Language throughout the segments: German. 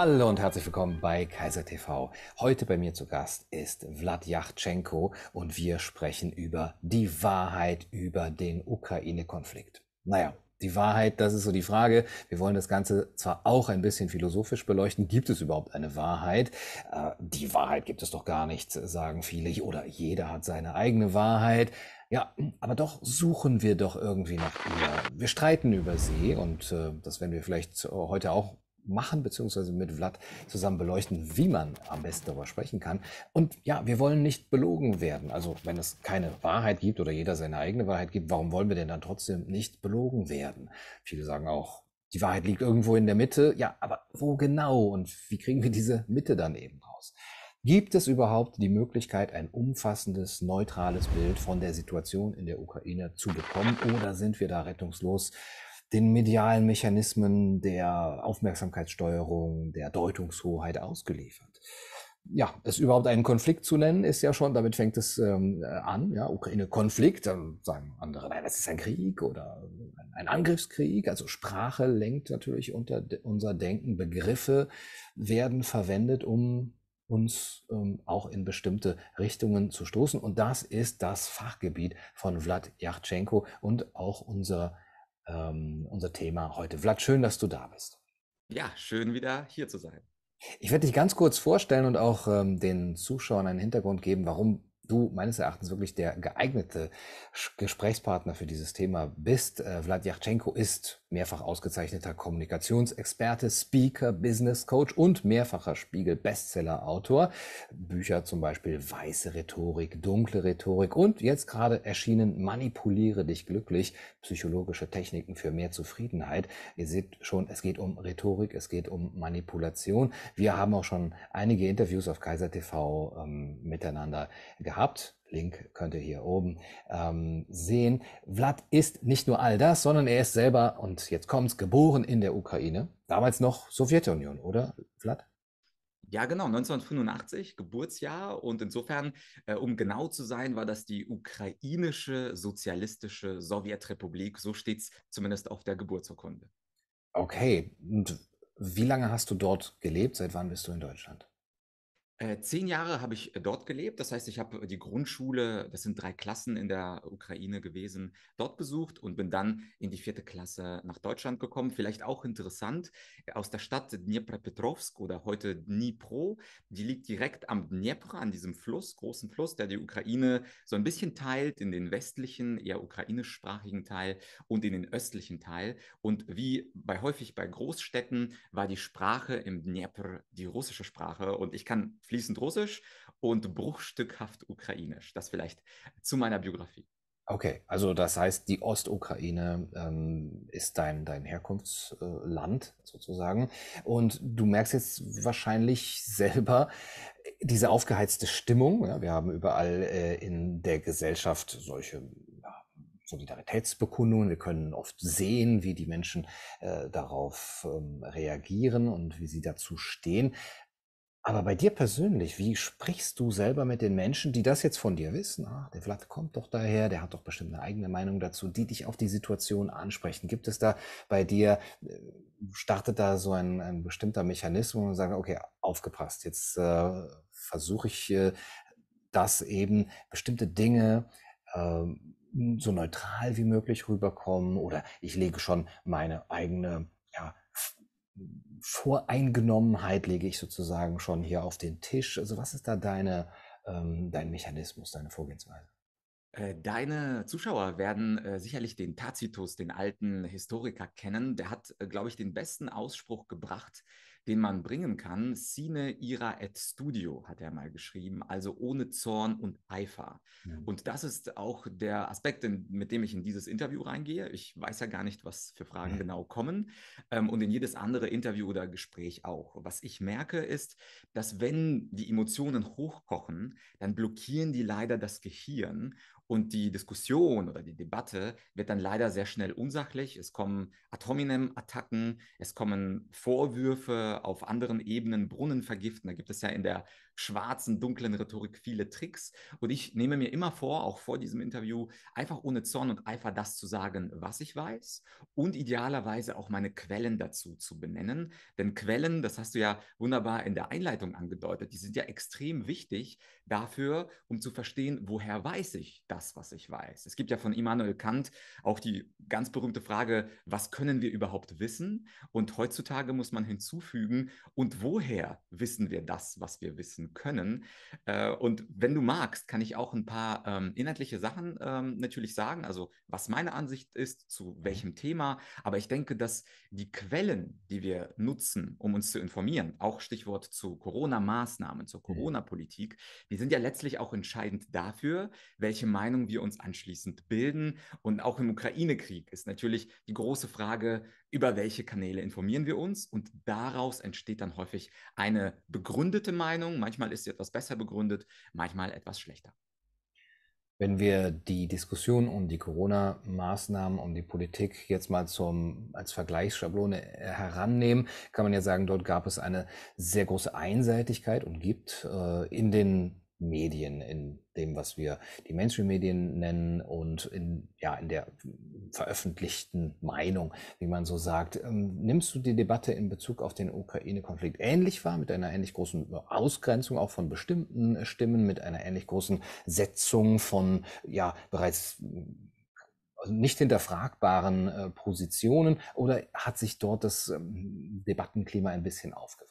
Hallo und herzlich willkommen bei Kaiser TV. Heute bei mir zu Gast ist Vlad Yachtschenko und wir sprechen über die Wahrheit über den Ukraine-Konflikt. Naja, die Wahrheit, das ist so die Frage. Wir wollen das Ganze zwar auch ein bisschen philosophisch beleuchten. Gibt es überhaupt eine Wahrheit? Äh, die Wahrheit gibt es doch gar nicht, sagen viele. Oder jeder hat seine eigene Wahrheit. Ja, aber doch suchen wir doch irgendwie nach ihr. Wir streiten über sie und äh, das werden wir vielleicht äh, heute auch machen, beziehungsweise mit Vlad zusammen beleuchten, wie man am besten darüber sprechen kann. Und ja, wir wollen nicht belogen werden. Also wenn es keine Wahrheit gibt oder jeder seine eigene Wahrheit gibt, warum wollen wir denn dann trotzdem nicht belogen werden? Viele sagen auch, die Wahrheit liegt irgendwo in der Mitte. Ja, aber wo genau und wie kriegen wir diese Mitte dann eben raus? Gibt es überhaupt die Möglichkeit, ein umfassendes, neutrales Bild von der Situation in der Ukraine zu bekommen oder sind wir da rettungslos? den medialen Mechanismen der Aufmerksamkeitssteuerung, der Deutungshoheit ausgeliefert. Ja, es überhaupt einen Konflikt zu nennen, ist ja schon, damit fängt es ähm, an, ja, Ukraine-Konflikt, dann sagen andere, nein, das ist ein Krieg oder ein Angriffskrieg. Also Sprache lenkt natürlich unter unser Denken. Begriffe werden verwendet, um uns ähm, auch in bestimmte Richtungen zu stoßen. Und das ist das Fachgebiet von Vlad Yachtschenko und auch unser ähm, unser Thema heute. Vlad, schön, dass du da bist. Ja, schön wieder hier zu sein. Ich werde dich ganz kurz vorstellen und auch ähm, den Zuschauern einen Hintergrund geben, warum du meines Erachtens wirklich der geeignete Gesprächspartner für dieses Thema bist. Äh, Vlad Yachchenko ist mehrfach ausgezeichneter Kommunikationsexperte, Speaker, Business Coach und mehrfacher Spiegel-Bestseller-Autor. Bücher zum Beispiel Weiße Rhetorik, Dunkle Rhetorik und jetzt gerade erschienen Manipuliere dich glücklich, psychologische Techniken für mehr Zufriedenheit. Ihr seht schon, es geht um Rhetorik, es geht um Manipulation. Wir haben auch schon einige Interviews auf Kaiser TV ähm, miteinander gehabt. Link könnt ihr hier oben ähm, sehen. Vlad ist nicht nur all das, sondern er ist selber, und jetzt kommt's, geboren in der Ukraine. Damals noch Sowjetunion, oder, Vlad? Ja, genau, 1985, Geburtsjahr. Und insofern, äh, um genau zu sein, war das die ukrainische sozialistische Sowjetrepublik. So steht es zumindest auf der Geburtsurkunde. Okay, und wie lange hast du dort gelebt? Seit wann bist du in Deutschland? Äh, zehn Jahre habe ich äh, dort gelebt. Das heißt, ich habe äh, die Grundschule, das sind drei Klassen in der Ukraine gewesen, dort besucht und bin dann in die vierte Klasse nach Deutschland gekommen. Vielleicht auch interessant, aus der Stadt Dnipropetrovsk oder heute Dnipro, die liegt direkt am Dnieper, an diesem Fluss, großen Fluss, der die Ukraine so ein bisschen teilt in den westlichen, eher ukrainischsprachigen Teil und in den östlichen Teil. Und wie bei häufig bei Großstädten war die Sprache im Dnieper die russische Sprache und ich kann fließend Russisch und bruchstückhaft Ukrainisch. Das vielleicht zu meiner Biografie. Okay, also das heißt, die Ostukraine ähm, ist dein, dein Herkunftsland sozusagen. Und du merkst jetzt wahrscheinlich selber diese aufgeheizte Stimmung. Ja, wir haben überall äh, in der Gesellschaft solche ja, Solidaritätsbekundungen. Wir können oft sehen, wie die Menschen äh, darauf ähm, reagieren und wie sie dazu stehen. Aber bei dir persönlich, wie sprichst du selber mit den Menschen, die das jetzt von dir wissen? Ach, der Vlad kommt doch daher, der hat doch bestimmt eine eigene Meinung dazu, die dich auf die Situation ansprechen. Gibt es da bei dir, äh, startet da so ein, ein bestimmter Mechanismus und sagt, okay, aufgepasst, jetzt äh, versuche ich äh, das eben, bestimmte Dinge ähm, so neutral wie möglich rüberkommen oder ich lege schon meine eigene Voreingenommenheit lege ich sozusagen schon hier auf den Tisch. Also was ist da deine, ähm, dein Mechanismus, deine Vorgehensweise? Äh, deine Zuschauer werden äh, sicherlich den Tacitus, den alten Historiker, kennen. Der hat, äh, glaube ich, den besten Ausspruch gebracht, den man bringen kann. Sine ira et studio, hat er mal geschrieben, also ohne Zorn und Eifer. Ja. Mhm. Und das ist auch der Aspekt, mit dem ich in dieses Interview reingehe. Ich weiß ja gar nicht, was für Fragen ja. Mhm. genau kommen ähm, und in jedes andere Interview oder Gespräch auch. Was ich merke ist, dass wenn die Emotionen hochkochen, dann blockieren die leider das Gehirn und die Diskussion oder die Debatte wird dann leider sehr schnell unsachlich. Es kommen ad hominem Attacken, es kommen Vorwürfe auf anderen Ebenen, Brunnen vergiften. Da gibt es ja in der schwarzen, dunklen Rhetorik viele Tricks. Und ich nehme mir immer vor, auch vor diesem Interview, einfach ohne Zorn und Eifer das zu sagen, was ich weiß und idealerweise auch meine Quellen dazu zu benennen. Denn Quellen, das hast du ja wunderbar in der Einleitung angedeutet, die sind ja extrem wichtig dafür, um zu verstehen, woher weiß ich das, was ich weiß. Es gibt ja von Immanuel Kant auch die ganz berühmte Frage, was können wir überhaupt wissen? Und heutzutage muss man hinzufügen, und woher wissen wir das, was wir wissen können. Äh, und wenn du magst, kann ich auch ein paar ähm, inhaltliche Sachen ähm, natürlich sagen, also was meine Ansicht ist, zu mhm. welchem Thema. Aber ich denke, dass die Quellen, die wir nutzen, um uns zu informieren, auch Stichwort zu Corona-Maßnahmen, zur mhm. Corona-Politik, die sind ja letztlich auch entscheidend dafür, welche Meinung wir uns anschließend bilden. Und auch im Ukraine-Krieg ist natürlich die große Frage, über welche Kanäle informieren wir uns und daraus entsteht dann häufig eine begründete Meinung. Manchmal ist sie etwas besser begründet, manchmal etwas schlechter. Wenn wir die Diskussion um die Corona-Maßnahmen, um die Politik jetzt mal zum, als Vergleichsschablone äh, herannehmen, kann man ja sagen, dort gab es eine sehr große Einseitigkeit und gibt äh, in den Medien, in dem, was wir die Mainstream-Medien nennen und in, ja, in der veröffentlichten Meinung, wie man so sagt. Ähm, nimmst du die Debatte in Bezug auf den Ukraine-Konflikt ähnlich wahr, mit einer ähnlich großen Ausgrenzung auch von bestimmten Stimmen, mit einer ähnlich großen Setzung von ja, bereits also nicht hinterfragbaren äh, Positionen oder hat sich dort das ähm, Debattenklima ein bisschen aufgeweicht?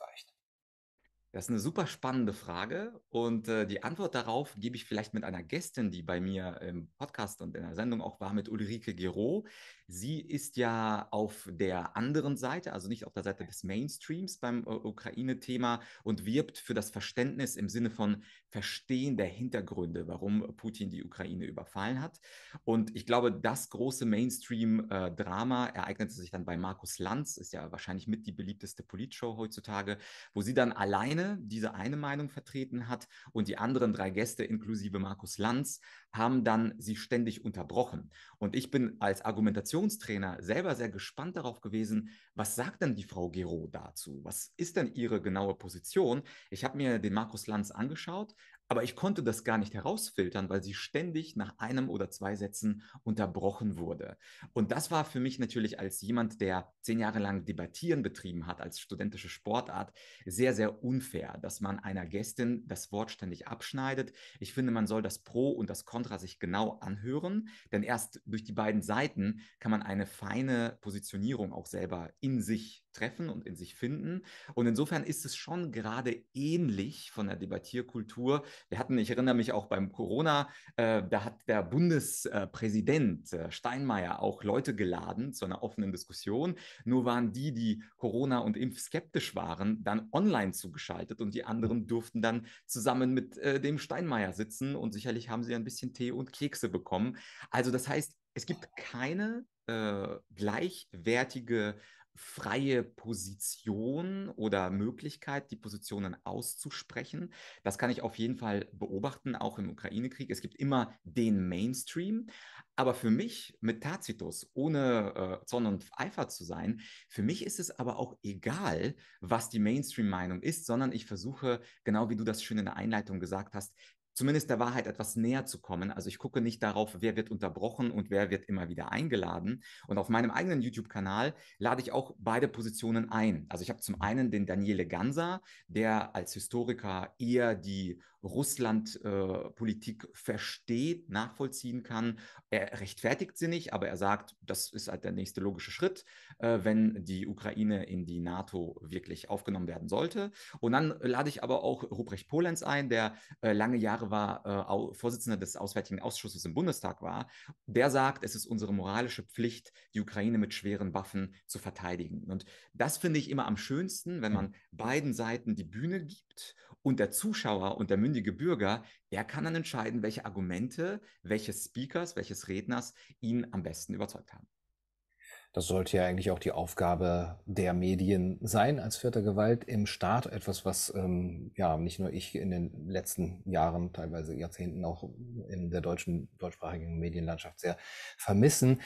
Das ist eine super spannende Frage und äh, die Antwort darauf gebe ich vielleicht mit einer Gästin, die bei mir im Podcast und in der Sendung auch war, mit Ulrike Gero. Sie ist ja auf der anderen Seite, also nicht auf der Seite des Mainstreams beim äh, Ukraine-Thema und wirbt für das Verständnis im Sinne von Verstehen der Hintergründe, warum Putin die Ukraine überfallen hat. Und ich glaube, das große Mainstream-Drama äh, ereignete sich dann bei Markus Lanz, ist ja wahrscheinlich mit die beliebteste Politshow heutzutage, wo sie dann alleine diese eine Meinung vertreten hat und die anderen drei Gäste inklusive Markus Lanz haben dann sie ständig unterbrochen. Und ich bin als Argumentationstrainer selber sehr gespannt darauf gewesen, was sagt denn die Frau Gero dazu? Was ist denn ihre genaue Position? Ich habe mir den Markus Lanz angeschaut, aber ich konnte das gar nicht herausfiltern, weil sie ständig nach einem oder zwei Sätzen unterbrochen wurde. Und das war für mich natürlich als jemand, der zehn Jahre lang Debattieren betrieben hat, als studentische Sportart, sehr, sehr unfair, dass man einer Gästin das Wort ständig abschneidet. Ich finde, man soll das Pro und das Contra sich genau anhören, denn erst durch die beiden Seiten kann man eine feine Positionierung auch selber in sich treffen und in sich finden. Und insofern ist es schon gerade ähnlich von der Debattierkultur, wir hatten, ich erinnere mich auch beim Corona, äh, da hat der Bundespräsident äh, Steinmeier auch Leute geladen zu einer offenen Diskussion. Nur waren die, die Corona und Impf skeptisch waren, dann online zugeschaltet und die anderen durften dann zusammen mit äh, dem Steinmeier sitzen und sicherlich haben sie ein bisschen Tee und Kekse bekommen. Also das heißt, es gibt keine äh, gleichwertige freie Position oder Möglichkeit, die Positionen auszusprechen. Das kann ich auf jeden Fall beobachten, auch im Ukraine-Krieg. Es gibt immer den Mainstream. Aber für mich mit Tacitus, ohne äh, Zorn und Eifer zu sein, für mich ist es aber auch egal, was die Mainstream-Meinung ist, sondern ich versuche, genau wie du das schön in der Einleitung gesagt hast, zumindest der Wahrheit etwas näher zu kommen. Also ich gucke nicht darauf, wer wird unterbrochen und wer wird immer wieder eingeladen. Und auf meinem eigenen YouTube-Kanal lade ich auch beide Positionen ein. Also ich habe zum einen den Daniele Ganser, der als Historiker eher die Russland-Politik äh, versteht, nachvollziehen kann. Er rechtfertigt sie nicht, aber er sagt, das ist halt der nächste logische Schritt, äh, wenn die Ukraine in die NATO wirklich aufgenommen werden sollte. Und dann lade ich aber auch Ruprecht Polenz ein, der äh, lange Jahre war äh, Vorsitzender des Auswärtigen Ausschusses im Bundestag war. Der sagt, es ist unsere moralische Pflicht, die Ukraine mit schweren Waffen zu verteidigen. Und das finde ich immer am schönsten, wenn mhm. man beiden Seiten die Bühne gibt und der Zuschauer und der mündige mündige Bürger, der kann dann entscheiden, welche Argumente, welches Speakers, welches Redners ihn am besten überzeugt haben. Das sollte ja eigentlich auch die Aufgabe der Medien sein als vierter Gewalt im Staat. Etwas, was ähm, ja nicht nur ich in den letzten Jahren, teilweise Jahrzehnten auch in der deutschen, deutschsprachigen Medienlandschaft sehr vermissen.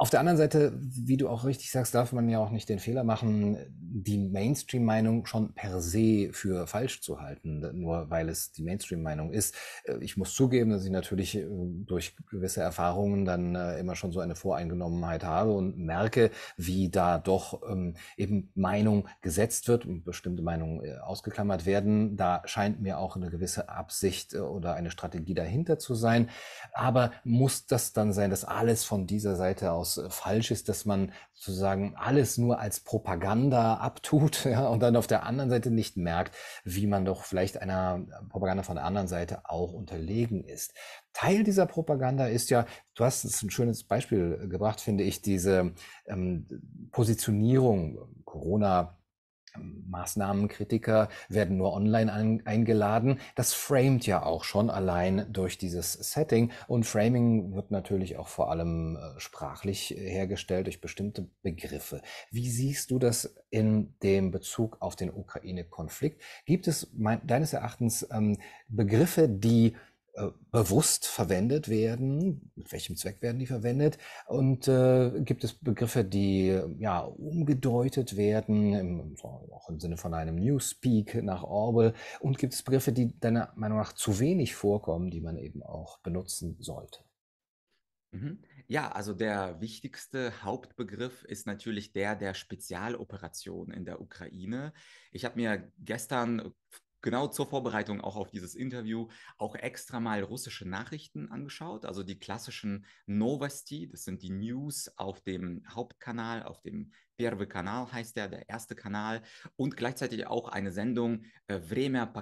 Auf der anderen Seite, wie du auch richtig sagst, darf man ja auch nicht den Fehler machen, die Mainstream-Meinung schon per se für falsch zu halten, nur weil es die Mainstream-Meinung ist. Äh, ich muss zugeben, dass ich natürlich äh, durch gewisse Erfahrungen dann äh, immer schon so eine Voreingenommenheit habe und merke, wie da doch ähm, eben Meinung gesetzt wird und bestimmte Meinungen ausgeklammert werden. Da scheint mir auch eine gewisse Absicht oder eine Strategie dahinter zu sein. Aber muss das dann sein, dass alles von dieser Seite aus durchaus äh, falsch ist, dass man sozusagen alles nur als Propaganda abtut ja, und dann auf der anderen Seite nicht merkt, wie man doch vielleicht einer äh, Propaganda von der anderen Seite auch unterlegen ist. Teil dieser Propaganda ist ja, du hast es ein schönes Beispiel äh, gebracht, finde ich, diese ähm, Positionierung Corona Maßnahmenkritiker werden nur online an, eingeladen. Das framet ja auch schon allein durch dieses Setting. Und Framing wird natürlich auch vor allem äh, sprachlich äh, hergestellt durch bestimmte Begriffe. Wie siehst du das in dem Bezug auf den Ukraine-Konflikt? Gibt es mein, deines Erachtens ähm, Begriffe, die äh, bewusst verwendet werden, mit welchem Zweck werden die verwendet und äh, gibt es Begriffe, die ja umgedeutet werden, im, auch im Sinne von einem Newspeak nach Orwell und gibt es Begriffe, die deiner Meinung nach zu wenig vorkommen, die man eben auch benutzen sollte? Mhm. Ja, also der wichtigste Hauptbegriff ist natürlich der der Spezialoperation in der Ukraine. Ich habe mir gestern genau zur Vorbereitung auch auf dieses Interview auch extra mal russische Nachrichten angeschaut, also die klassischen Novosti, das sind die News auf dem Hauptkanal, auf dem Первый канал heißt der, der erste Kanal und gleichzeitig auch eine Sendung äh, Время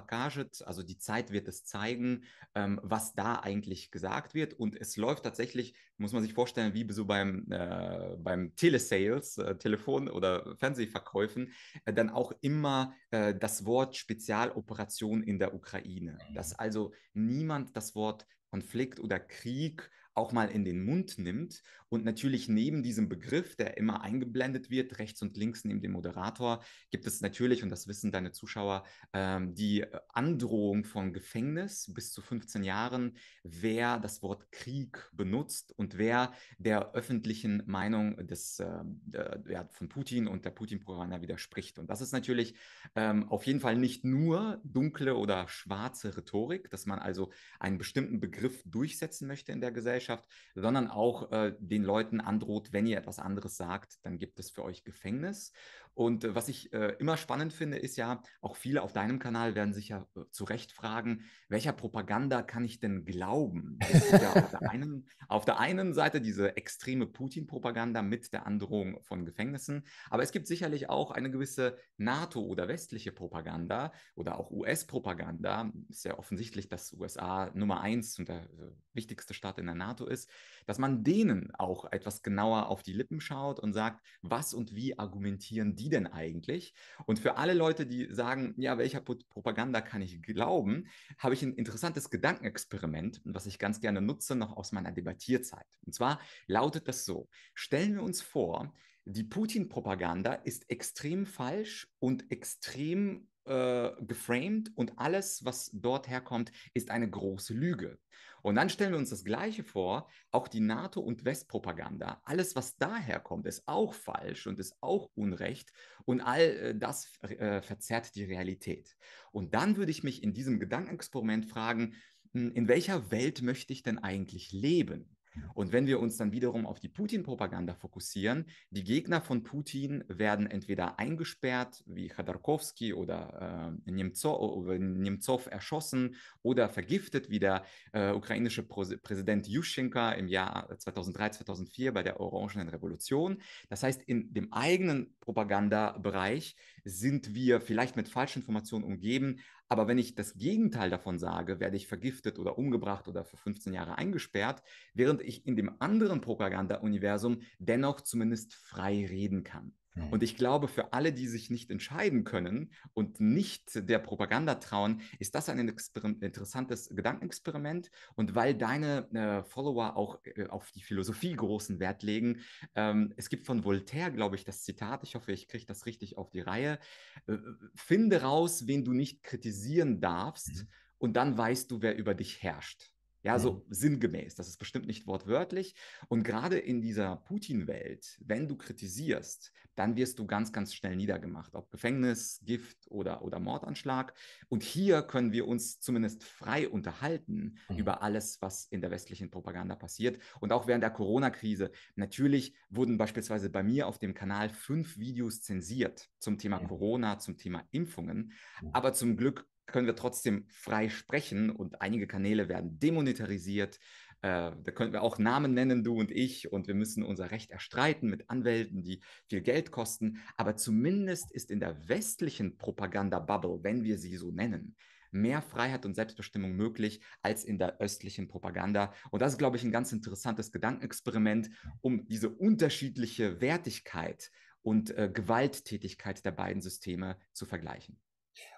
also die Zeit wird es zeigen, ähm, was da eigentlich gesagt wird und es läuft tatsächlich, muss man sich vorstellen, wie so beim, äh, beim Telesales, äh, Telefon- oder Fernsehverkäufen, äh, dann auch immer äh, das Wort Spezialoperation in der Ukraine, dass mhm. also niemand das Wort Konflikt oder Krieg auch mal in den Mund nimmt und natürlich neben diesem Begriff, der immer eingeblendet wird, rechts und links neben dem Moderator, gibt es natürlich, und das wissen deine Zuschauer, ähm, die äh, Androhung von Gefängnis bis zu 15 Jahren, wer das Wort Krieg benutzt und wer der öffentlichen Meinung des, ähm, ja, von Putin und der Putin-Propaganda widerspricht. Und das ist natürlich ähm, auf jeden Fall nicht nur dunkle oder schwarze Rhetorik, dass man also einen bestimmten Begriff durchsetzen möchte in der Gesellschaft, sondern auch äh, den den Leuten androht, wenn ihr etwas anderes sagt, dann gibt es für euch Gefängnis. Und äh, was ich äh, immer spannend finde, ist ja, auch viele auf deinem Kanal werden sich ja äh, zu Recht fragen, welcher Propaganda kann ich denn glauben? ja auf, der einen, auf der einen Seite diese extreme Putin-Propaganda mit der Androhung von Gefängnissen, aber es gibt sicherlich auch eine gewisse NATO- oder westliche Propaganda oder auch US-Propaganda. Ist ja offensichtlich, dass USA Nummer eins und der äh, wichtigste Staat in der NATO ist, dass man denen auch etwas genauer auf die Lippen schaut und sagt, was und wie argumentieren die die denn eigentlich? Und für alle Leute, die sagen, ja, welcher Propaganda kann ich glauben, habe ich ein interessantes Gedankenexperiment, was ich ganz gerne nutze, noch aus meiner Debattierzeit. Und zwar lautet das so, stellen wir uns vor, die Putin-Propaganda ist extrem falsch und extrem äh, geframed und alles, was dort herkommt, ist eine große Lüge. Und dann stellen wir uns das Gleiche vor, auch die NATO- und Westpropaganda, alles, was daherkommt, ist auch falsch und ist auch Unrecht und all äh, das äh, verzerrt die Realität. Und dann würde ich mich in diesem Gedankenexperiment fragen, hm, in welcher Welt möchte ich denn eigentlich leben? Und wenn wir uns dann wiederum auf die Putin-Propaganda fokussieren, die Gegner von Putin werden entweder eingesperrt, wie Khodorkovsky oder äh, Nemtsov, Nemtsov erschossen oder vergiftet, wie der äh, ukrainische Pro Präsident Yushchenko im Jahr 2003, 2004 bei der Orangenen Revolution. Das heißt, in dem eigenen Propagandabereich sind wir vielleicht mit Falschinformationen umgeben. Aber wenn ich das Gegenteil davon sage, werde ich vergiftet oder umgebracht oder für 15 Jahre eingesperrt, während ich in dem anderen Propaganda-Universum dennoch zumindest frei reden kann. Und ich glaube, für alle, die sich nicht entscheiden können und nicht der Propaganda trauen, ist das ein interessantes Gedankenexperiment. Und weil deine äh, Follower auch äh, auf die Philosophie großen Wert legen, ähm, es gibt von Voltaire, glaube ich, das Zitat, ich hoffe, ich kriege das richtig auf die Reihe, äh, finde raus, wen du nicht kritisieren darfst mhm. und dann weißt du, wer über dich herrscht. Ja, so sinngemäß. Das ist bestimmt nicht wortwörtlich. Und gerade in dieser Putin-Welt, wenn du kritisierst, dann wirst du ganz, ganz schnell niedergemacht. Ob Gefängnis, Gift oder, oder Mordanschlag. Und hier können wir uns zumindest frei unterhalten mhm. über alles, was in der westlichen Propaganda passiert. Und auch während der Corona-Krise. Natürlich wurden beispielsweise bei mir auf dem Kanal fünf Videos zensiert zum Thema mhm. Corona, zum Thema Impfungen. Aber zum Glück können wir trotzdem frei sprechen und einige Kanäle werden demonetarisiert. Äh, da könnten wir auch Namen nennen, du und ich, und wir müssen unser Recht erstreiten mit Anwälten, die viel Geld kosten. Aber zumindest ist in der westlichen Propaganda-Bubble, wenn wir sie so nennen, mehr Freiheit und Selbstbestimmung möglich als in der östlichen Propaganda. Und das ist, glaube ich, ein ganz interessantes Gedankenexperiment, um diese unterschiedliche Wertigkeit und äh, Gewalttätigkeit der beiden Systeme zu vergleichen.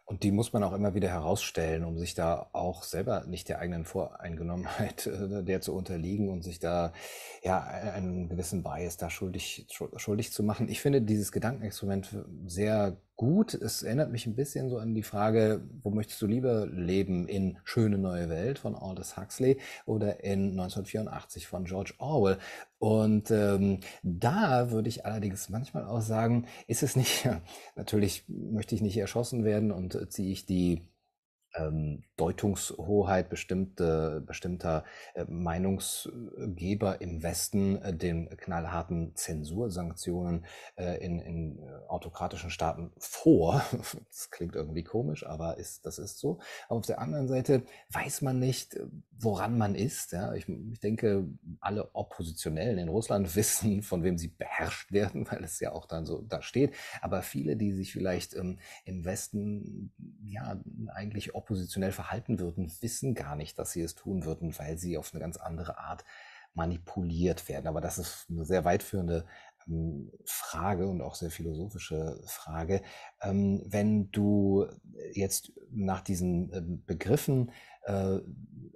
Und die muss man auch immer wieder herausstellen, um sich da auch selber nicht der eigenen Voreingenommenheit äh, der zu unterliegen und sich da ja äh, einen gewissen Bias da schuldig, schuldig zu machen. Ich finde dieses Gedankenexperiment sehr gut. Es erinnert mich ein bisschen so an die Frage, wo möchtest du lieber leben? In Schöne neue Welt von Aldous Huxley oder in 1984 von George Orwell? Und ähm, da würde ich allerdings manchmal auch sagen, ist es nicht, natürlich möchte ich nicht erschossen werden und äh, ziehe ich die ähm, Deutungshoheit bestimmte, bestimmter äh, Meinungsgeber im Westen äh, den knallharten Zensursanktionen äh, in, in äh, autokratischen Staaten vor. Das klingt irgendwie komisch, aber ist, das ist so. Aber auf der anderen Seite weiß man nicht, äh, woran man ist. Ja? Ich, ich denke, alle Oppositionellen in Russland wissen, von wem sie beherrscht werden, weil es ja auch dann so da steht. Aber viele, die sich vielleicht ähm, im Westen ja eigentlich oppositionell verhalten würden, wissen gar nicht, dass sie es tun würden, weil sie auf eine ganz andere Art manipuliert werden. Aber das ist eine sehr weitführende Frage und auch sehr philosophische Frage. Ähm, wenn du jetzt nach diesen ähm, Begriffen äh,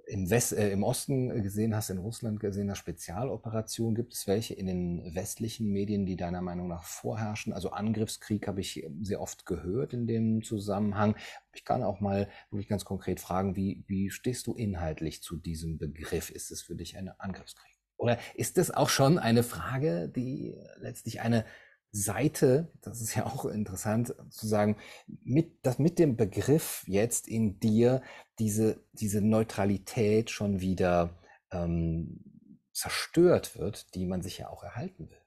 im, West, äh, im Osten gesehen hast, in Russland gesehen hast, Spezialoperationen, gibt es welche in den westlichen Medien, die deiner Meinung nach vorherrschen? Also Angriffskrieg habe ich sehr oft gehört in dem Zusammenhang. Ich kann auch mal wirklich ganz konkret fragen, wie, wie stehst du inhaltlich zu diesem Begriff? Ist es für dich ein Angriffskrieg? Oder ist das auch schon eine Frage, die letztlich eine Seite, das ist ja auch interessant zu sagen, mit, dass mit dem Begriff jetzt in dir diese, diese Neutralität schon wieder ähm, zerstört wird, die man sich ja auch erhalten will?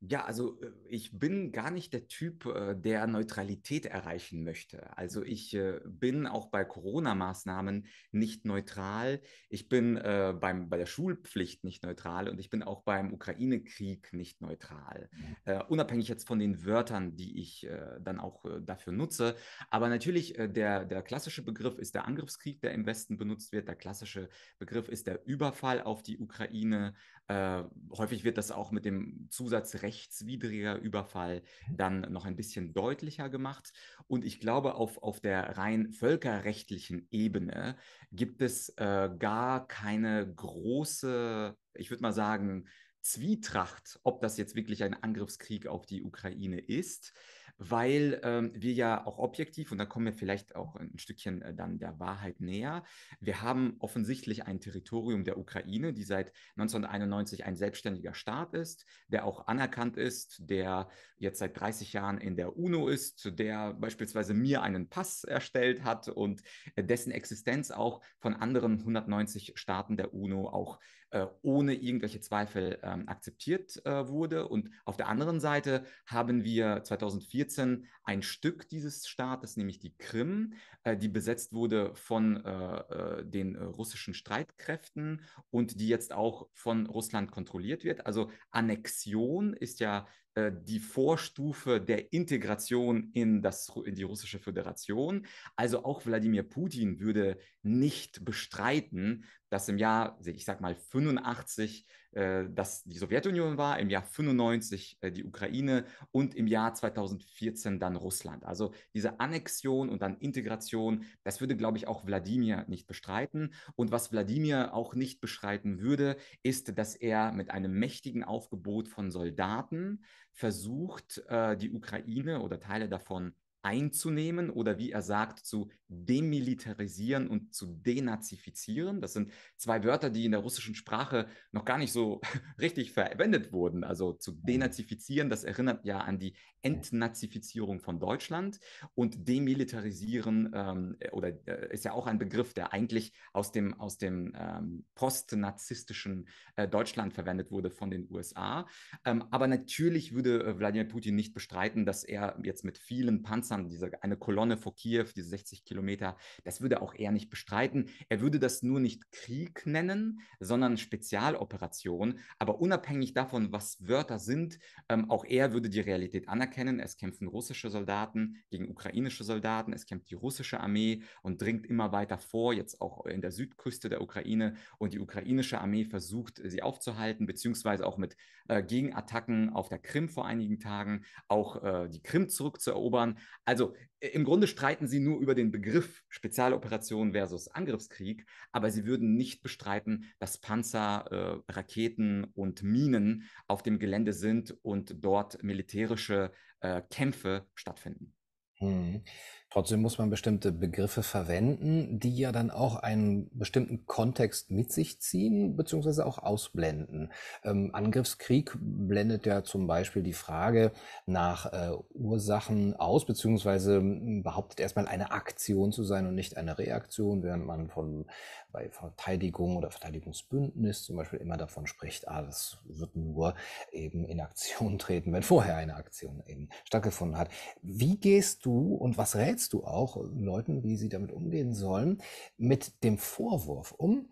Ja, also äh, ich bin gar nicht der Typ, äh, der Neutralität erreichen möchte. Also mhm. ich äh, bin auch bei Corona-Maßnahmen nicht neutral. Ich bin beim, bei der Schulpflicht nicht neutral und ich bin auch beim Ukraine-Krieg nicht neutral. Mhm. unabhängig jetzt von den Wörtern, die ich dann auch dafür nutze. Aber natürlich, der, der klassische Begriff ist der Angriffskrieg, der im Westen benutzt wird. Der klassische Begriff ist der Überfall auf die Ukraine. Äh, häufig wird das auch mit dem Zusatz rechtswidriger Überfall mhm. dann noch ein bisschen deutlicher gemacht. Und ich glaube, auf, auf der rein völkerrechtlichen Ebene gibt es äh, gar keine große, ich würde mal sagen, Zwietracht, ob das jetzt wirklich ein Angriffskrieg auf die Ukraine ist weil ähm, wir ja auch objektiv, und da kommen wir vielleicht auch ein Stückchen äh, dann der Wahrheit näher, wir haben offensichtlich ein Territorium der Ukraine, die seit 1991 ein selbstständiger Staat ist, der auch anerkannt ist, der jetzt seit 30 Jahren in der UNO ist, der beispielsweise mir einen Pass erstellt hat und äh, dessen Existenz auch von anderen 190 Staaten der UNO auch äh, ohne irgendwelche Zweifel ähm, akzeptiert äh, wurde. Und auf der anderen Seite haben wir 2014 ein Stück dieses Staates, nämlich die Krim, äh, die besetzt wurde von äh, äh, den russischen Streitkräften und die jetzt auch von Russland kontrolliert wird. Also Annexion ist ja äh, die Vorstufe der Integration in, das, in die russische Föderation. Also auch Wladimir Putin würde nicht bestreiten, dass im Jahr, ich sag mal, 85 äh, dass die Sowjetunion war, im Jahr 95 äh, die Ukraine und im Jahr 2014 dann Russland. Also diese Annexion und dann Integration, das würde, glaube ich, auch Wladimir nicht bestreiten. Und was Wladimir auch nicht bestreiten würde, ist, dass er mit einem mächtigen Aufgebot von Soldaten versucht, äh, die Ukraine oder Teile davon einzunehmen oder wie er sagt, zu demilitarisieren und zu denazifizieren. Das sind zwei Wörter, die in der russischen Sprache noch gar nicht so richtig verwendet wurden. Also zu denazifizieren, das erinnert ja an die Entnazifizierung von Deutschland und Demilitarisieren ähm, äh, oder äh, ist ja auch ein Begriff, der eigentlich aus dem, aus dem ähm, postnazistischen äh, Deutschland verwendet wurde von den USA. Ähm, aber natürlich würde äh, Wladimir Putin nicht bestreiten, dass er jetzt mit vielen Panzern, diese eine Kolonne vor Kiew, diese 60 Kilometer, das würde auch er nicht bestreiten. Er würde das nur nicht Krieg nennen, sondern Spezialoperation. Aber unabhängig davon, was Wörter sind, ähm, auch er würde die Realität anerkennen anerkennen, es kämpfen russische Soldaten gegen ukrainische Soldaten, es kämpft die russische Armee und dringt immer weiter vor, jetzt auch in der Südküste der Ukraine. Und die ukrainische Armee versucht, sie aufzuhalten, beziehungsweise auch mit äh, Gegenattacken auf der Krim vor einigen Tagen, auch äh, die Krim zurückzuerobern. Also äh, im Grunde streiten sie nur über den Begriff Spezialoperation versus Angriffskrieg, aber sie würden nicht bestreiten, dass Panzer, äh, Raketen und Minen auf dem Gelände sind und dort militärische äh, Kämpfe stattfinden. Hm. Trotzdem muss man bestimmte Begriffe verwenden, die ja dann auch einen bestimmten Kontext mit sich ziehen, beziehungsweise auch ausblenden. Ähm, Angriffskrieg blendet ja zum Beispiel die Frage nach äh, Ursachen aus, beziehungsweise hm, behauptet erstmal eine Aktion zu sein und nicht eine Reaktion, während man von, bei Verteidigung oder Verteidigungsbündnis zum Beispiel immer davon spricht, ah, das wird nur eben in Aktion treten, wenn vorher eine Aktion eben stattgefunden hat. Wie gehst du und was rätst rätst du auch äh, Leuten, wie sie damit umgehen sollen, mit dem Vorwurf um,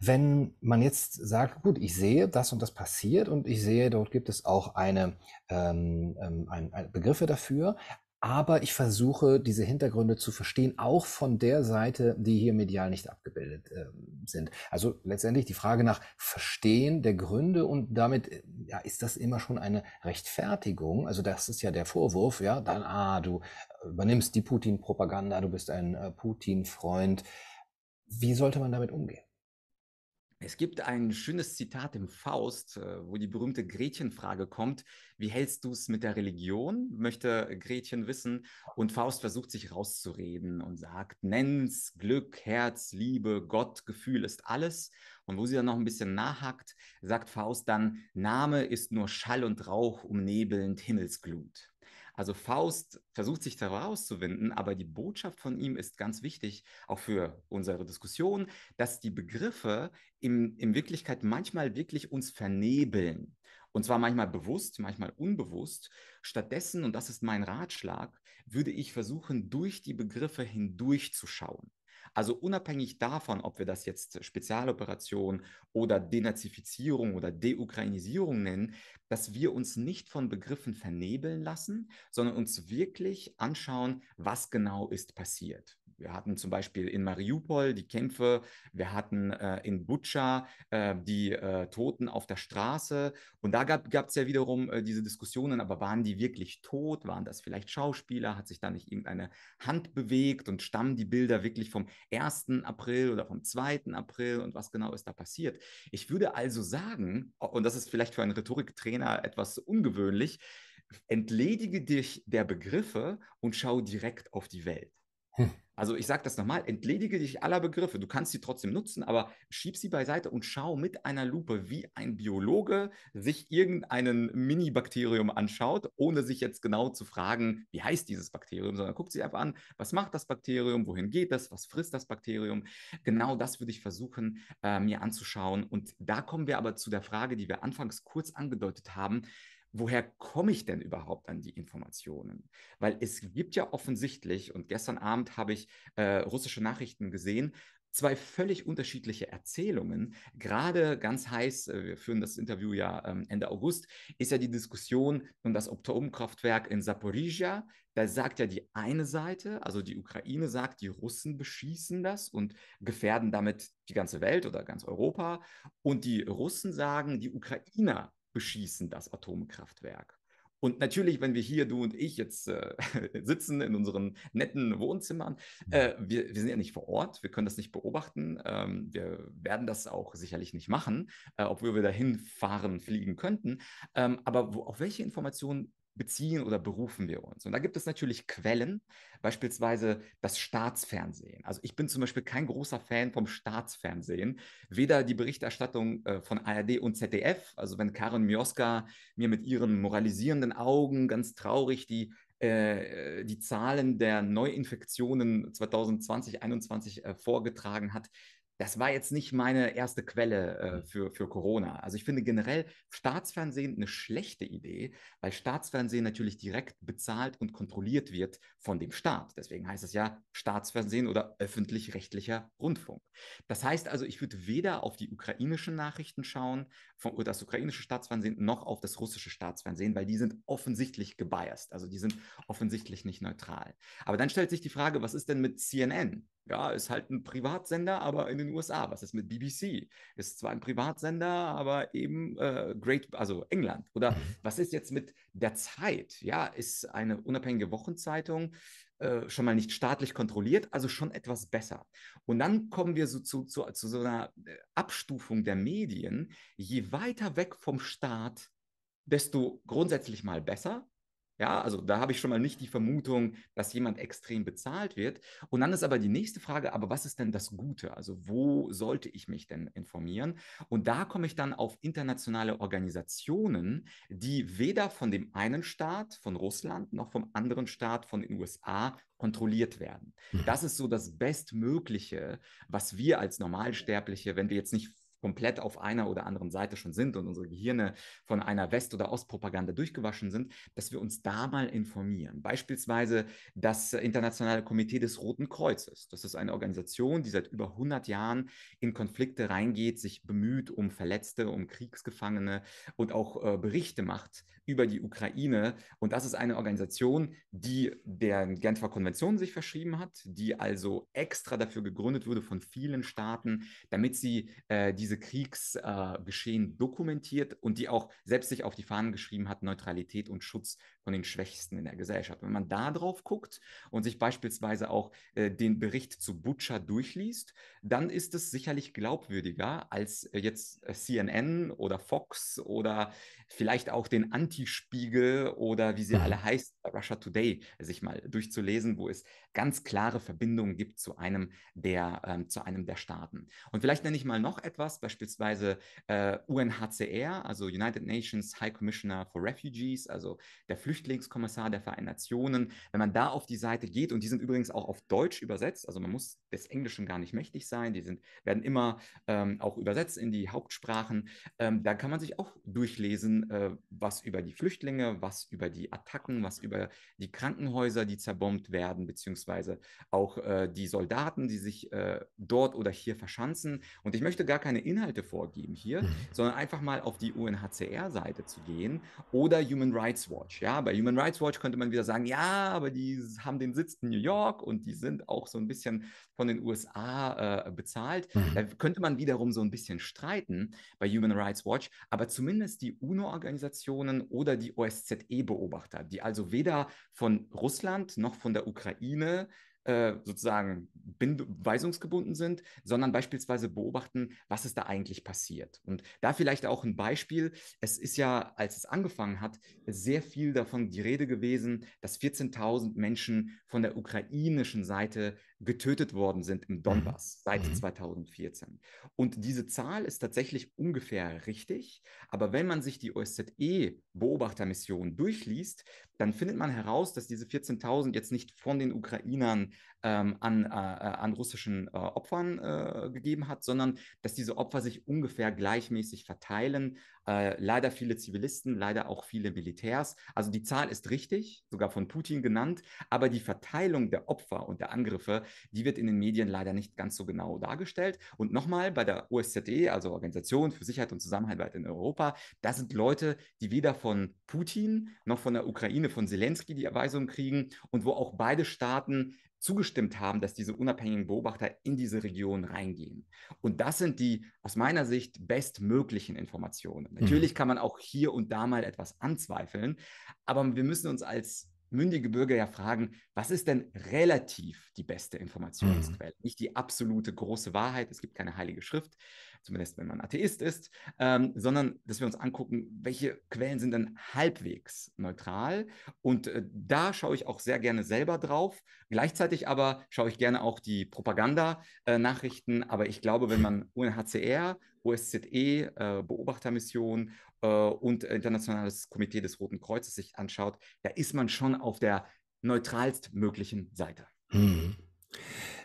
wenn man jetzt sagt, gut, ich sehe, das und das passiert und ich sehe, dort gibt es auch eine, ähm, ähm ein, ein Begriffe dafür, aber ich versuche, diese Hintergründe zu verstehen, auch von der Seite, die hier medial nicht abgebildet äh, sind. Also letztendlich die Frage nach Verstehen der Gründe und damit, äh, ja, ist das immer schon eine Rechtfertigung? Also das ist ja der Vorwurf, ja, dann, ah, du äh, übernimmst die Putin-Propaganda, du bist ein äh, Putin-Freund. Wie sollte man damit umgehen? Es gibt ein schönes Zitat im Faust, äh, wo die berühmte Gretchenfrage kommt. Wie hältst du es mit der Religion? Möchte Gretchen wissen. Und Faust versucht sich rauszureden und sagt, nenn's Glück, Herz, Liebe, Gott, Gefühl ist alles. Und wo sie dann noch ein bisschen nachhackt, sagt Faust dann, Name ist nur Schall und Rauch umnebelnd Himmelsglut. Also Faust versucht sich daraus zu winden, aber die Botschaft von ihm ist ganz wichtig, auch für unsere Diskussion, dass die Begriffe im, in Wirklichkeit manchmal wirklich uns vernebeln. Und zwar manchmal bewusst, manchmal unbewusst. Stattdessen, und das ist mein Ratschlag, würde ich versuchen, durch die Begriffe hindurchzuschauen. Also unabhängig davon, ob wir das jetzt Spezialoperation oder Denazifizierung oder Deukrainisierung nennen, dass wir uns nicht von Begriffen vernebeln lassen, sondern uns wirklich anschauen, was genau ist passiert wir hatten zum Beispiel in Mariupol die Kämpfe, wir hatten äh, in Butscha äh, die äh, Toten auf der Straße. Und da gab es ja wiederum äh, diese Diskussionen, aber waren die wirklich tot? Waren das vielleicht Schauspieler? Hat sich da nicht irgendeine Hand bewegt? Und stammen die Bilder wirklich vom 1. April oder vom 2. April? Und was genau ist da passiert? Ich würde also sagen, und das ist vielleicht für einen Rhetoriktrainer etwas ungewöhnlich, entledige dich der Begriffe und schau direkt auf die Welt. Hm. Also ich sage das nochmal, entledige dich aller Begriffe. Du kannst sie trotzdem nutzen, aber schieb sie beiseite und schau mit einer Lupe, wie ein Biologe sich irgendeinen Mini-Bakterium anschaut, ohne sich jetzt genau zu fragen, wie heißt dieses Bakterium, sondern guckt sie einfach an, was macht das Bakterium, wohin geht das, was frisst das Bakterium. Genau das würde ich versuchen, äh, mir anzuschauen. Und da kommen wir aber zu der Frage, die wir anfangs kurz angedeutet haben woher komme ich denn überhaupt an die Informationen? Weil es gibt ja offensichtlich, und gestern Abend habe ich äh, russische Nachrichten gesehen, zwei völlig unterschiedliche Erzählungen. Gerade ganz heiß, äh, wir führen das Interview ja ähm, Ende August, ist ja die Diskussion um das Atomkraftwerk in Saporizia. Da sagt ja die eine Seite, also die Ukraine sagt, die Russen beschießen das und gefährden damit die ganze Welt oder ganz Europa. Und die Russen sagen, die Ukrainer beschießen das Atomkraftwerk. Und natürlich, wenn wir hier, du und ich, jetzt äh, sitzen in unseren netten Wohnzimmern, mhm. äh, wir, wir, sind ja nicht vor Ort, wir können das nicht beobachten, ähm, wir werden das auch sicherlich nicht machen, äh, obwohl wir dahin fahren, fliegen könnten. Ähm, aber wo, auf welche Informationen beziehen oder berufen wir uns? Und da gibt es natürlich Quellen, beispielsweise das Staatsfernsehen. Also ich bin zum Beispiel kein großer Fan vom Staatsfernsehen, weder die Berichterstattung äh, von ARD und ZDF, also wenn Karin Mioska mir mit ihren moralisierenden Augen ganz traurig die äh, die Zahlen der Neuinfektionen 2020, 2021 äh, vorgetragen hat, das war jetzt nicht meine erste Quelle äh, mhm. für, für Corona. Also ich finde generell Staatsfernsehen eine schlechte Idee, weil Staatsfernsehen natürlich direkt bezahlt und kontrolliert wird von dem Staat. Deswegen heißt es ja Staatsfernsehen oder öffentlich-rechtlicher Rundfunk. Das heißt also, ich würde weder auf die ukrainischen Nachrichten schauen, vom, das ukrainische Staatsfernsehen, noch auf das russische Staatsfernsehen, weil die sind offensichtlich gebiased. Also die sind offensichtlich nicht neutral. Aber dann stellt sich die Frage, was ist denn mit CNN? ja, ist halt ein Privatsender, aber in den USA. Was ist mit BBC? Ist zwar ein Privatsender, aber eben äh, Great, also England. Oder mhm. was ist jetzt mit der Zeit? Ja, ist eine unabhängige Wochenzeitung äh, schon mal nicht staatlich kontrolliert, also schon etwas besser. Und dann kommen wir so zu, zu, zu so einer äh, Abstufung der Medien. Je weiter weg vom Staat, desto grundsätzlich mal besser ja, also da habe ich schon mal nicht die Vermutung, dass jemand extrem bezahlt wird. Und dann ist aber die nächste Frage, aber was ist denn das Gute? Also wo sollte ich mich denn informieren? Und da komme ich dann auf internationale Organisationen, die weder von dem einen Staat, von Russland, noch vom anderen Staat, von den USA kontrolliert werden. Mhm. Das ist so das Bestmögliche, was wir als Normalsterbliche, wenn wir jetzt nicht komplett auf einer oder anderen Seite schon sind und unsere Gehirne von einer West- oder Ostpropaganda durchgewaschen sind, dass wir uns da mal informieren. Beispielsweise das Internationale Komitee des Roten Kreuzes. Das ist eine Organisation, die seit über 100 Jahren in Konflikte reingeht, sich bemüht um Verletzte, um Kriegsgefangene und auch äh, Berichte macht über die Ukraine. Und das ist eine Organisation, die der Genfer Konvention sich verschrieben hat, die also extra dafür gegründet wurde von vielen Staaten, damit sie äh, diese Kriegsgeschehen äh, dokumentiert und die auch selbst sich auf die Fahnen geschrieben hat, Neutralität und Schutz von den Schwächsten in der Gesellschaft. Wenn man da drauf guckt und sich beispielsweise auch äh, den Bericht zu Butcher durchliest, dann ist es sicherlich glaubwürdiger als äh, jetzt äh, CNN oder Fox oder vielleicht auch den Antispiegel oder wie sie mhm. alle heißt, Russia Today, sich mal durchzulesen, wo es ganz klare Verbindungen gibt zu einem der, ähm, zu einem der Staaten. Und vielleicht nenne ich mal noch etwas, beispielsweise äh, UNHCR, also United Nations High Commissioner for Refugees, also der Flüchtlinge Flüchtlingskommissar der Vereinten Nationen. Wenn man da auf die Seite geht, und die sind übrigens auch auf Deutsch übersetzt, also man muss des Englischen gar nicht mächtig sein. Die sind, werden immer ähm, auch übersetzt in die Hauptsprachen. Ähm, da kann man sich auch durchlesen, äh, was über die Flüchtlinge, was über die Attacken, was über die Krankenhäuser, die zerbombt werden, beziehungsweise auch äh, die Soldaten, die sich äh, dort oder hier verschanzen. Und ich möchte gar keine Inhalte vorgeben hier, mhm. sondern einfach mal auf die UNHCR-Seite zu gehen oder Human Rights Watch. Ja, bei Human Rights Watch könnte man wieder sagen, ja, aber die haben den Sitz in New York und die sind auch so ein bisschen von von den USA äh, bezahlt. Mhm. Da könnte man wiederum so ein bisschen streiten bei Human Rights Watch, aber zumindest die UNO-Organisationen oder die OSZE-Beobachter, die also weder von Russland noch von der Ukraine äh, sozusagen weisungsgebunden sind, sondern beispielsweise beobachten, was ist da eigentlich passiert. Und da vielleicht auch ein Beispiel. Es ist ja, als es angefangen hat, sehr viel davon die Rede gewesen, dass 14.000 Menschen von der ukrainischen Seite getötet worden sind im mhm. Donbass mhm. seit 2014. Und diese Zahl ist tatsächlich ungefähr richtig, aber wenn man sich die OSZE-Beobachtermission durchliest, dann findet man heraus, dass diese 14.000 jetzt nicht von den Ukrainern ähm, an, äh, äh, an russischen äh, Opfern äh, gegeben hat, sondern dass diese Opfer sich ungefähr gleichmäßig verteilen äh, leider viele Zivilisten, leider auch viele Militärs. Also die Zahl ist richtig, sogar von Putin genannt, aber die Verteilung der Opfer und der Angriffe, die wird in den Medien leider nicht ganz so genau dargestellt. Und nochmal bei der OSZE, also Organisation für Sicherheit und Zusammenarbeit in Europa, da sind Leute, die weder von Putin noch von der Ukraine, von Zelensky die Erweisung kriegen und wo auch beide Staaten zugestimmt haben, dass diese unabhängigen Beobachter in diese Region reingehen. Und das sind die aus meiner Sicht bestmöglichen Informationen. Mhm. Natürlich mhm. kann man auch hier und da mal etwas anzweifeln, aber wir müssen uns als mündige Bürger ja fragen, was ist denn relativ die beste Informationsquelle? Mhm. Nicht die absolute große Wahrheit, es gibt keine heilige Schrift, zumindest wenn man Atheist ist, ähm, sondern dass wir uns angucken, welche Quellen sind denn halbwegs neutral. Und äh, da schaue ich auch sehr gerne selber drauf. Gleichzeitig aber schaue ich gerne auch die Propaganda-Nachrichten. Äh, aber ich glaube, wenn man UNHCR, OSZE, äh, Beobachtermission äh, und Internationales Komitee des Roten Kreuzes sich anschaut, da ist man schon auf der neutralst möglichen Seite. Hm.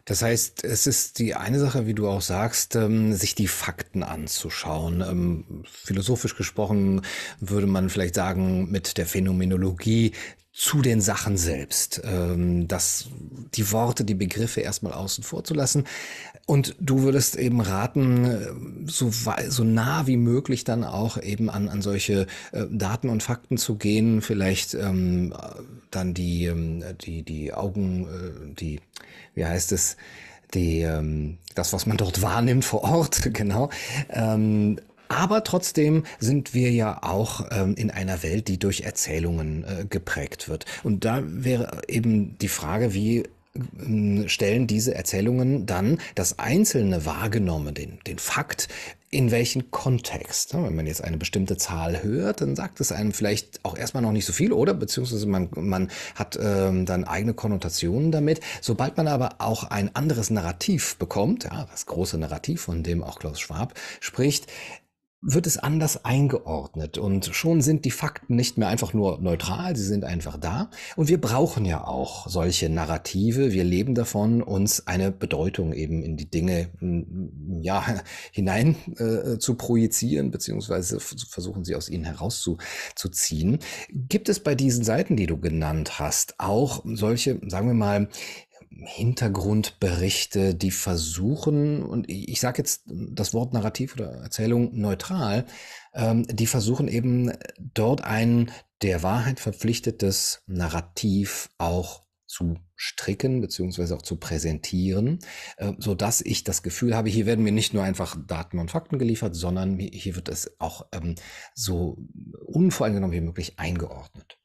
Das heißt, es ist die eine Sache, wie du auch sagst, ähm, sich die Fakten anzuschauen. Ähm, philosophisch gesprochen würde man vielleicht sagen, mit der Phänomenologie zu den Sachen selbst. Ähm, das, die Worte, die Begriffe erstmal außen vor zu lassen. Und du würdest eben raten, äh, so, so nah wie möglich dann auch eben an, an solche äh, Daten und Fakten zu gehen, vielleicht ähm, dann die, ähm, die, die Augen, äh, die, wie heißt es, die, ähm, das, was man dort wahrnimmt vor Ort, genau, ähm, aber trotzdem sind wir ja auch ähm, in einer Welt, die durch Erzählungen äh, geprägt wird. Und da wäre eben die Frage, wie ähm, stellen diese Erzählungen dann das Einzelne wahrgenommen, den, den Fakt, in welchen Kontext. Wenn man jetzt eine bestimmte Zahl hört, dann sagt es einem vielleicht auch erstmal noch nicht so viel, oder? Beziehungsweise man, man hat ähm, dann eigene Konnotationen damit. Sobald man aber auch ein anderes Narrativ bekommt, ja, das große Narrativ, von dem auch Klaus Schwab spricht, wird es anders eingeordnet und schon sind die Fakten nicht mehr einfach nur neutral, sie sind einfach da und wir brauchen ja auch solche Narrative, wir leben davon, uns eine Bedeutung eben in die Dinge hm, ja, hinein äh, zu projizieren, beziehungsweise versuchen sie aus ihnen herauszuziehen. Gibt es bei diesen Seiten, die du genannt hast, auch solche, sagen wir mal, Hintergrundberichte, die versuchen, und ich sage jetzt das Wort Narrativ oder Erzählung neutral, ähm, die versuchen eben dort ein der Wahrheit verpflichtetes Narrativ auch zu stricken beziehungsweise auch zu präsentieren, äh, so dass ich das Gefühl habe, hier werden mir nicht nur einfach Daten und Fakten geliefert, sondern hier wird es auch ähm, so unvoreingenommen wie möglich eingeordnet.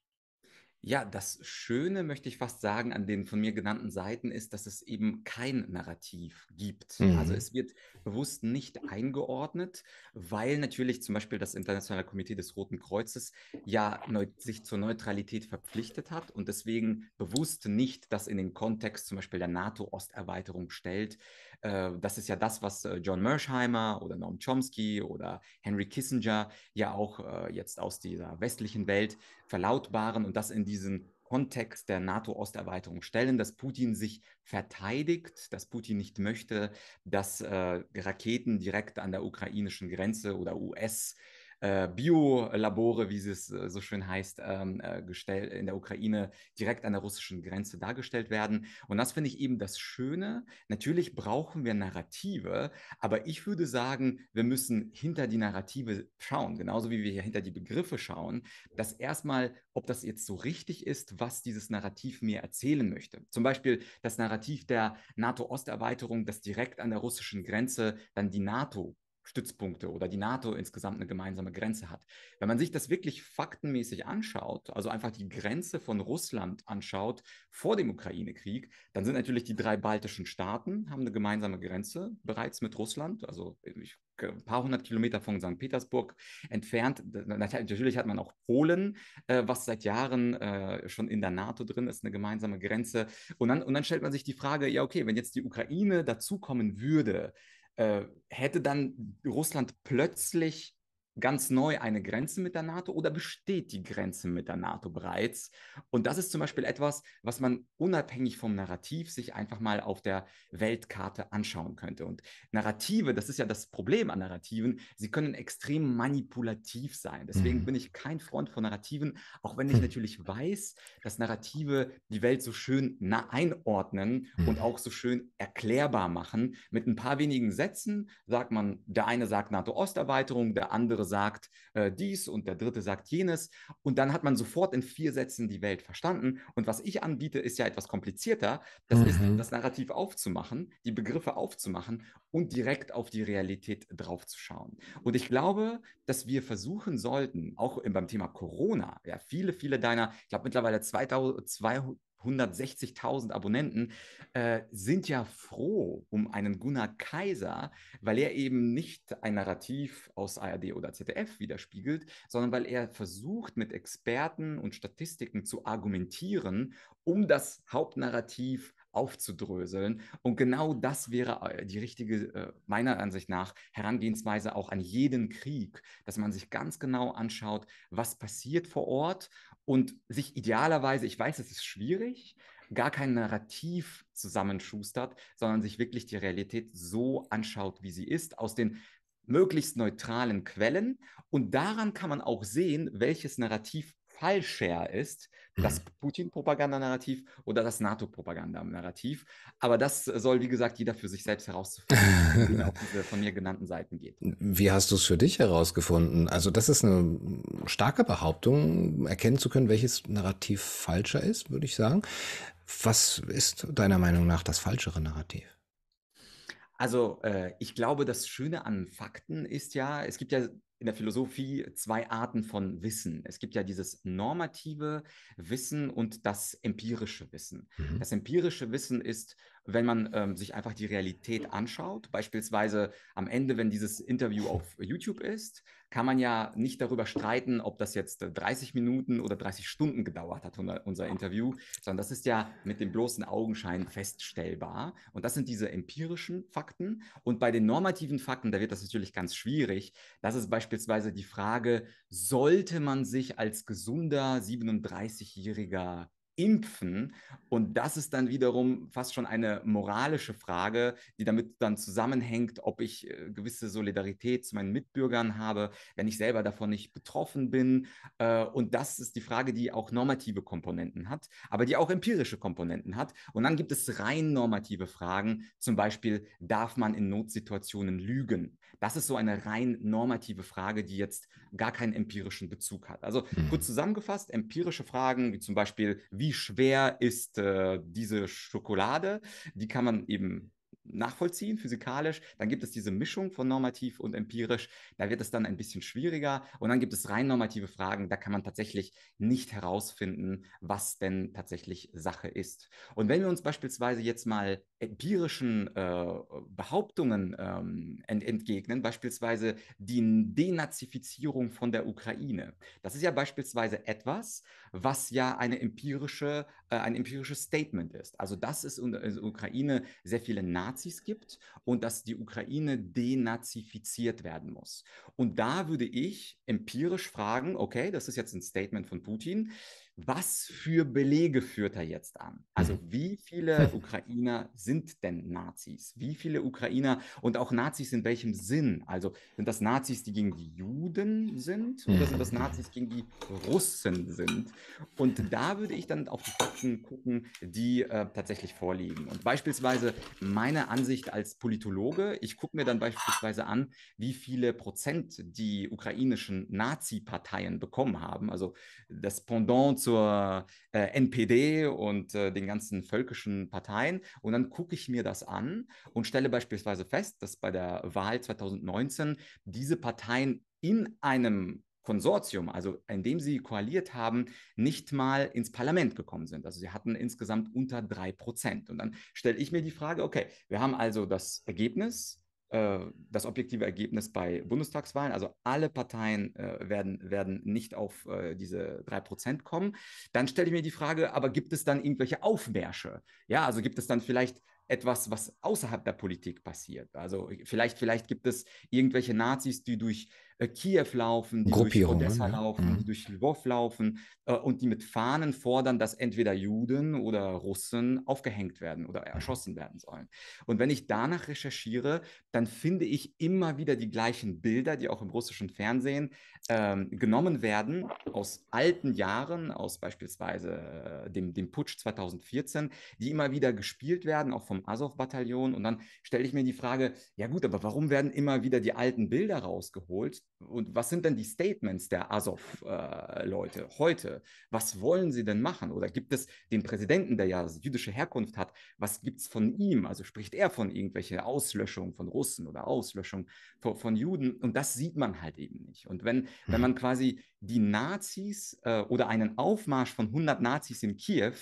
Ja, das Schöne, möchte ich fast sagen, an den von mir genannten Seiten ist, dass es eben kein Narrativ gibt. Also mhm. Also es wird bewusst nicht eingeordnet, weil natürlich zum Beispiel das Internationale Komitee des Roten Kreuzes ja sich zur Neutralität verpflichtet hat und deswegen bewusst nicht das in den Kontext zum Beispiel der NATO-Osterweiterung stellt. Äh, das ist ja das, was äh, John Mersheimer oder Noam Chomsky oder Henry Kissinger ja auch äh, jetzt aus dieser westlichen Welt verlautbaren und das in diesen Kontext der NATO-Osterweiterung stellen, dass Putin sich verteidigt, dass Putin nicht möchte, dass äh, Raketen direkt an der ukrainischen Grenze oder US äh, Biolabore, wie es äh, so schön heißt, ähm, äh, gestell, in der Ukraine direkt an der russischen Grenze dargestellt werden. Und das finde ich eben das Schöne. Natürlich brauchen wir Narrative, aber ich würde sagen, wir müssen hinter die Narrative schauen, genauso wie wir hier hinter die Begriffe schauen, dass erstmal, ob das jetzt so richtig ist, was dieses Narrativ mir erzählen möchte. Zum Beispiel das Narrativ der NATO-Osterweiterung, das direkt an der russischen Grenze dann die NATO Stützpunkte oder die NATO insgesamt eine gemeinsame Grenze hat. Wenn man sich das wirklich faktenmäßig anschaut, also einfach die Grenze von Russland anschaut vor dem Ukraine-Krieg, dann sind natürlich die drei baltischen Staaten, haben eine gemeinsame Grenze bereits mit Russland, also ein paar hundert Kilometer von St. Petersburg entfernt. Natürlich hat man auch Polen, äh, was seit Jahren äh, schon in der NATO drin ist, eine gemeinsame Grenze. Und dann, und dann stellt man sich die Frage, ja okay, wenn jetzt die Ukraine dazukommen würde, äh, hätte dann Russland plötzlich ganz neu eine Grenze mit der NATO oder besteht die Grenze mit der NATO bereits? Und das ist zum Beispiel etwas, was man unabhängig vom Narrativ sich einfach mal auf der Weltkarte anschauen könnte. Und Narrative, das ist ja das Problem an Narrativen, sie können extrem manipulativ sein. Deswegen mhm. bin ich kein Freund von Narrativen, auch wenn ich hm. natürlich weiß, dass Narrative die Welt so schön einordnen mhm. und auch so schön erklärbar machen. Mit ein paar wenigen Sätzen sagt man, der eine sagt NATO-Osterweiterung, der andere andere sagt äh, dies und der dritte sagt jenes. Und dann hat man sofort in vier Sätzen die Welt verstanden. Und was ich anbiete, ist ja etwas komplizierter. Das mhm. ist, das Narrativ aufzumachen, die Begriffe aufzumachen und direkt auf die Realität draufzuschauen. Und ich glaube, dass wir versuchen sollten, auch beim Thema Corona, ja, viele, viele deiner, ich glaube mittlerweile 2000, 160.000 Abonnenten, äh, sind ja froh um einen Gunnar Kaiser, weil er eben nicht ein Narrativ aus ARD oder ZDF widerspiegelt, sondern weil er versucht, mit Experten und Statistiken zu argumentieren, um das Hauptnarrativ aufzudröseln. Und genau das wäre äh, die richtige, äh, meiner Ansicht nach, Herangehensweise auch an jeden Krieg, dass man sich ganz genau anschaut, was passiert vor Ort und sich idealerweise, ich weiß, es ist schwierig, gar kein Narrativ zusammenschustert, sondern sich wirklich die Realität so anschaut, wie sie ist, aus den möglichst neutralen Quellen. Und daran kann man auch sehen, welches Narrativ falscher ist das mhm. Putin-Propaganda-Narrativ oder das NATO-Propaganda-Narrativ. Aber das soll, wie gesagt, jeder für sich selbst herauszufinden, auf diese von mir genannten Seiten geht. Wie hast du es für dich herausgefunden? Also das ist eine starke Behauptung, erkennen zu können, welches Narrativ falscher ist, würde ich sagen. Was ist deiner Meinung nach das falschere Narrativ? Also äh, ich glaube, das Schöne an Fakten ist ja, es gibt ja in der Philosophie zwei Arten von Wissen. Es gibt ja dieses normative Wissen und das empirische Wissen. Mhm. Das empirische Wissen ist wenn man ähm, sich einfach die Realität anschaut, beispielsweise am Ende, wenn dieses Interview auf YouTube ist, kann man ja nicht darüber streiten, ob das jetzt 30 äh, Minuten oder 30 Stunden gedauert hat, unser Interview, sondern das ist ja mit dem bloßen Augenschein feststellbar. Und das sind diese empirischen Fakten. Und bei den normativen Fakten, da wird das natürlich ganz schwierig. Das ist beispielsweise die Frage, sollte man sich als gesunder 37-Jähriger impfen. Und das ist dann wiederum fast schon eine moralische Frage, die damit dann zusammenhängt, ob ich äh, gewisse Solidarität zu meinen Mitbürgern habe, wenn ich selber davon nicht betroffen bin. Äh, und das ist die Frage, die auch normative Komponenten hat, aber die auch empirische Komponenten hat. Und dann gibt es rein normative Fragen, zum Beispiel, darf man in Notsituationen lügen? Das ist so eine rein normative Frage, die jetzt gar keinen empirischen Bezug hat. Also mhm. kurz zusammengefasst, empirische Fragen wie zum Beispiel, wie schwer ist äh, diese Schokolade, die kann man eben nachvollziehen, physikalisch. Dann gibt es diese Mischung von normativ und empirisch. Da wird es dann ein bisschen schwieriger. Und dann gibt es rein normative Fragen. Da kann man tatsächlich nicht herausfinden, was denn tatsächlich Sache ist. Und wenn wir uns beispielsweise jetzt mal empirischen äh, Behauptungen ähm, ent entgegnen, beispielsweise die Denazifizierung von der Ukraine. Das ist ja beispielsweise etwas, was ja eine empirische, äh, ein empirisches Statement ist. Also, das ist in der also Ukraine sehr viele Nazis Nazis gibt und dass die Ukraine denazifiziert werden muss. Und da würde ich empirisch fragen, okay, das ist jetzt ein Statement von Putin, was für Belege führt er jetzt an? Also mhm. wie viele Ukrainer sind denn Nazis? Wie viele Ukrainer und auch Nazis in welchem Sinn? Also sind das Nazis, die gegen die Juden sind oder sind das mhm. Nazis, gegen die Russen sind? Und da würde ich dann auf die Fakten gucken, die äh, tatsächlich vorliegen. Und beispielsweise meine Ansicht als Politologe, ich gucke mir dann beispielsweise an, wie viele Prozent die ukrainischen Nazi-Parteien bekommen haben. Also das Pendant zur äh, NPD und äh, den ganzen völkischen Parteien. Und dann gucke ich mir das an und stelle beispielsweise fest, dass bei der Wahl 2019 diese Parteien in einem Konsortium, also in dem sie koaliert haben, nicht mal ins Parlament gekommen sind. Also sie hatten insgesamt unter drei Prozent. Und dann stelle ich mir die Frage, okay, wir haben also das Ergebnis äh, das objektive Ergebnis bei Bundestagswahlen. Also alle Parteien äh, werden, werden nicht auf äh, diese 3% kommen. Dann stelle ich mir die Frage, aber gibt es dann irgendwelche Aufmärsche? Ja, also gibt es dann vielleicht etwas, was außerhalb der Politik passiert. Also vielleicht, vielleicht gibt es irgendwelche Nazis, die durch äh, Kiew laufen, die durch Odessa ne? laufen, mhm. die durch Lwów laufen äh, und die mit Fahnen fordern, dass entweder Juden oder Russen aufgehängt werden oder mhm. erschossen werden sollen. Und wenn ich danach recherchiere, dann finde ich immer wieder die gleichen Bilder, die auch im russischen Fernsehen ähm, genommen werden, aus alten Jahren, aus beispielsweise äh, dem, dem Putsch 2014, die immer wieder gespielt werden, auch vom Azov-Bataillon. Und dann stelle ich mir die Frage, ja gut, aber warum werden immer wieder die alten Bilder rausgeholt, und was sind denn die Statements der Azov-Leute äh, heute? Was wollen sie denn machen? Oder gibt es den Präsidenten, der ja jüdische Herkunft hat, was gibt es von ihm? Also spricht er von irgendwelcher Auslöschung von Russen oder Auslöschung von, von, Juden? Und das sieht man halt eben nicht. Und wenn, wenn mhm. man quasi die Nazis äh, oder einen Aufmarsch von 100 Nazis in Kiew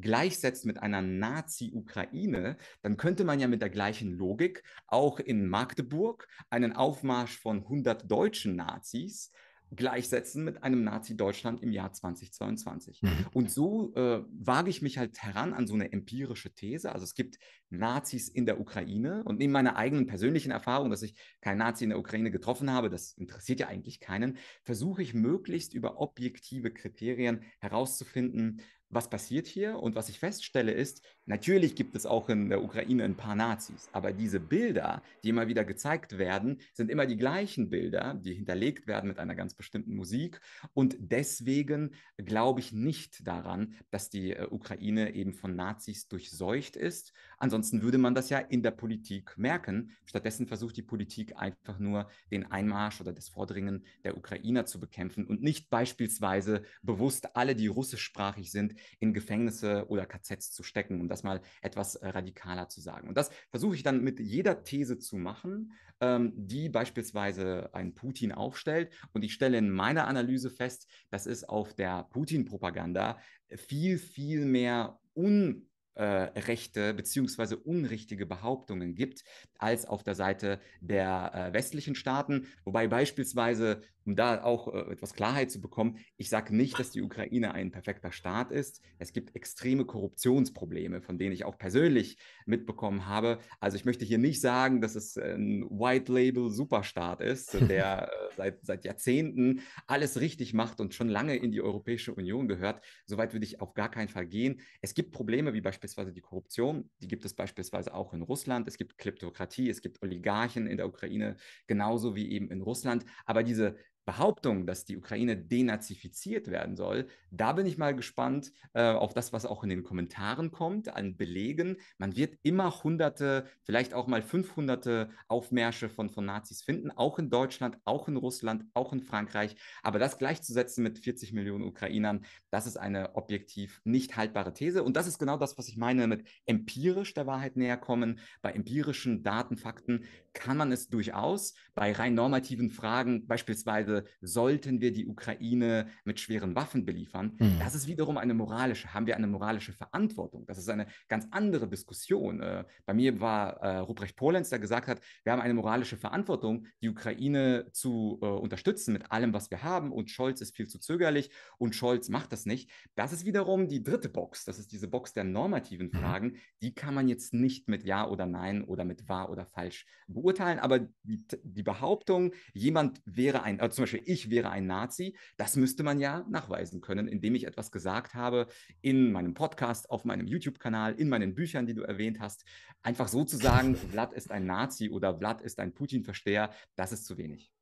gleichsetzt mit einer Nazi-Ukraine, dann könnte man ja mit der gleichen Logik auch in Magdeburg einen Aufmarsch von 100 deutschen Nazis äh, gleichsetzen mit einem Nazi-Deutschland im Jahr 2022. Mhm. Und so äh, wage ich mich halt heran an so eine empirische These. Also es gibt Nazis in der Ukraine und neben meiner eigenen persönlichen Erfahrung, dass ich keinen Nazi in der Ukraine getroffen habe, das interessiert ja eigentlich keinen, versuche ich möglichst über objektive Kriterien herauszufinden, was passiert hier? Und was ich feststelle ist, natürlich gibt es auch in der Ukraine ein paar Nazis, aber diese Bilder, die immer wieder gezeigt werden, sind immer die gleichen Bilder, die hinterlegt werden mit einer ganz bestimmten Musik. Und deswegen glaube ich nicht daran, dass die äh, Ukraine eben von Nazis durchseucht ist Ansonsten würde man das ja in der Politik merken. Stattdessen versucht die Politik einfach nur den Einmarsch oder das Vordringen der Ukrainer zu bekämpfen und nicht beispielsweise bewusst alle, die russischsprachig sind, in Gefängnisse oder KZs zu stecken, um das mal etwas äh, radikaler zu sagen. Und das versuche ich dann mit jeder These zu machen, ähm, die beispielsweise ein Putin aufstellt. Und ich stelle in meiner Analyse fest, dass es auf der Putin-Propaganda viel, viel mehr un äh, rechte beziehungsweise unrichtige Behauptungen gibt als auf der Seite der äh, westlichen Staaten. Wobei beispielsweise, um da auch äh, etwas Klarheit zu bekommen, ich sage nicht, dass die Ukraine ein perfekter Staat ist. Es gibt extreme Korruptionsprobleme, von denen ich auch persönlich mitbekommen habe. Also ich möchte hier nicht sagen, dass es ein White Label Superstaat ist, der äh, seit, seit Jahrzehnten alles richtig macht und schon lange in die Europäische Union gehört. Soweit würde ich auf gar keinen Fall gehen. Es gibt Probleme wie beispielsweise beispielsweise die Korruption, die gibt es beispielsweise auch in Russland. Es gibt Kleptokratie, es gibt Oligarchen in der Ukraine, genauso wie eben in Russland. Aber diese Behauptung, dass die Ukraine denazifiziert werden soll, da bin ich mal gespannt äh, auf das, was auch in den Kommentaren kommt, an Belegen. Man wird immer hunderte, vielleicht auch mal fünfhunderte Aufmärsche von, von Nazis finden, auch in Deutschland, auch in Russland, auch in Frankreich. Aber das gleichzusetzen mit 40 Millionen Ukrainern, das ist eine objektiv nicht haltbare These. Und das ist genau das, was ich meine mit empirisch der Wahrheit näher kommen. Bei empirischen Daten, Fakten kann man es durchaus. Bei rein normativen Fragen beispielsweise wäre, sollten wir die Ukraine mit schweren Waffen beliefern, mhm. das ist wiederum eine moralische, haben wir eine moralische Verantwortung. Das ist eine ganz andere Diskussion. Äh, bei mir war äh, Ruprecht Polenz, der gesagt hat, wir haben eine moralische Verantwortung, die Ukraine zu äh, unterstützen mit allem, was wir haben und Scholz ist viel zu zögerlich und Scholz macht das nicht. Das ist wiederum die dritte Box, das ist diese Box der normativen mhm. Fragen, mhm. die kann man jetzt nicht mit Ja oder Nein oder mit wahr oder falsch beurteilen, aber die, die Behauptung, jemand wäre ein, also zum Beispiel, ich wäre ein Nazi, das müsste man ja nachweisen können, indem ich etwas gesagt habe in meinem Podcast, auf meinem YouTube-Kanal, in meinen Büchern, die du erwähnt hast. Einfach so zu sagen, Vlad ist ein Nazi oder Vlad ist ein Putin-Versteher, das ist zu wenig.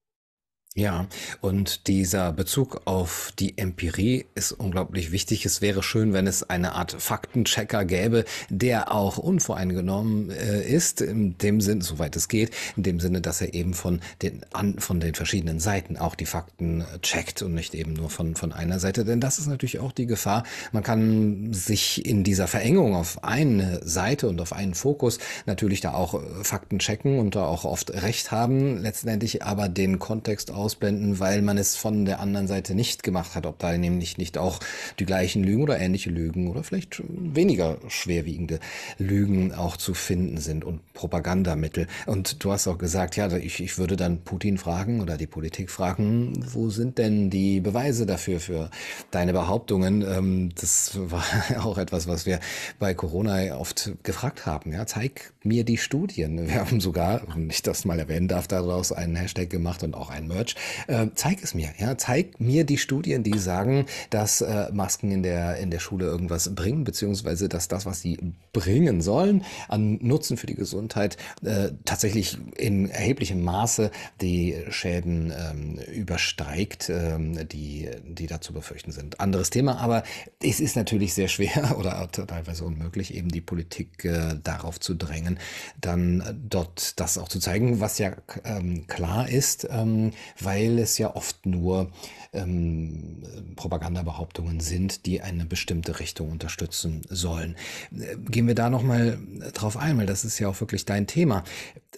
Ja, und dieser Bezug auf die Empirie ist unglaublich wichtig. Es wäre schön, wenn es eine Art Faktenchecker gäbe, der auch unvoreingenommen äh, ist, in dem Sinne, soweit es geht, in dem Sinne, dass er eben von den, an, von den verschiedenen Seiten auch die Fakten äh, checkt und nicht eben nur von, von einer Seite. Denn das ist natürlich auch die Gefahr. Man kann sich in dieser Verengung auf eine Seite und auf einen Fokus natürlich da auch äh, Fakten checken und da auch oft Recht haben, letztendlich aber den Kontext auch ausblenden, weil man es von der anderen Seite nicht gemacht hat, ob da nämlich nicht auch die gleichen Lügen oder ähnliche Lügen oder vielleicht weniger schwerwiegende Lügen auch zu finden sind und Propagandamittel. Und du hast auch gesagt, ja, ich, ich würde dann Putin fragen oder die Politik fragen, wo sind denn die Beweise dafür für deine Behauptungen? Ähm, das war auch etwas, was wir bei Corona oft gefragt haben. Ja, zeig mir die Studien. Wir haben sogar, wenn ich das mal erwähnen darf, daraus einen Hashtag gemacht und auch ein Merch Quatsch. Äh, zeig es mir, ja, zeig mir die Studien, die sagen, dass äh, Masken in der, in der Schule irgendwas bringen, beziehungsweise dass das, was sie bringen sollen, an Nutzen für die Gesundheit, äh, tatsächlich in erheblichem Maße die Schäden ähm, übersteigt, ähm, die, die da zu befürchten sind. Anderes Thema, aber es ist natürlich sehr schwer oder teilweise unmöglich, eben die Politik äh, darauf zu drängen, dann äh, dort das auch zu zeigen, was ja ähm, klar ist ähm, weil es ja oft nur ähm, Propagandabehauptungen sind, die eine bestimmte Richtung unterstützen sollen. Äh, gehen wir da nochmal äh, drauf ein, weil das ist ja auch wirklich dein Thema.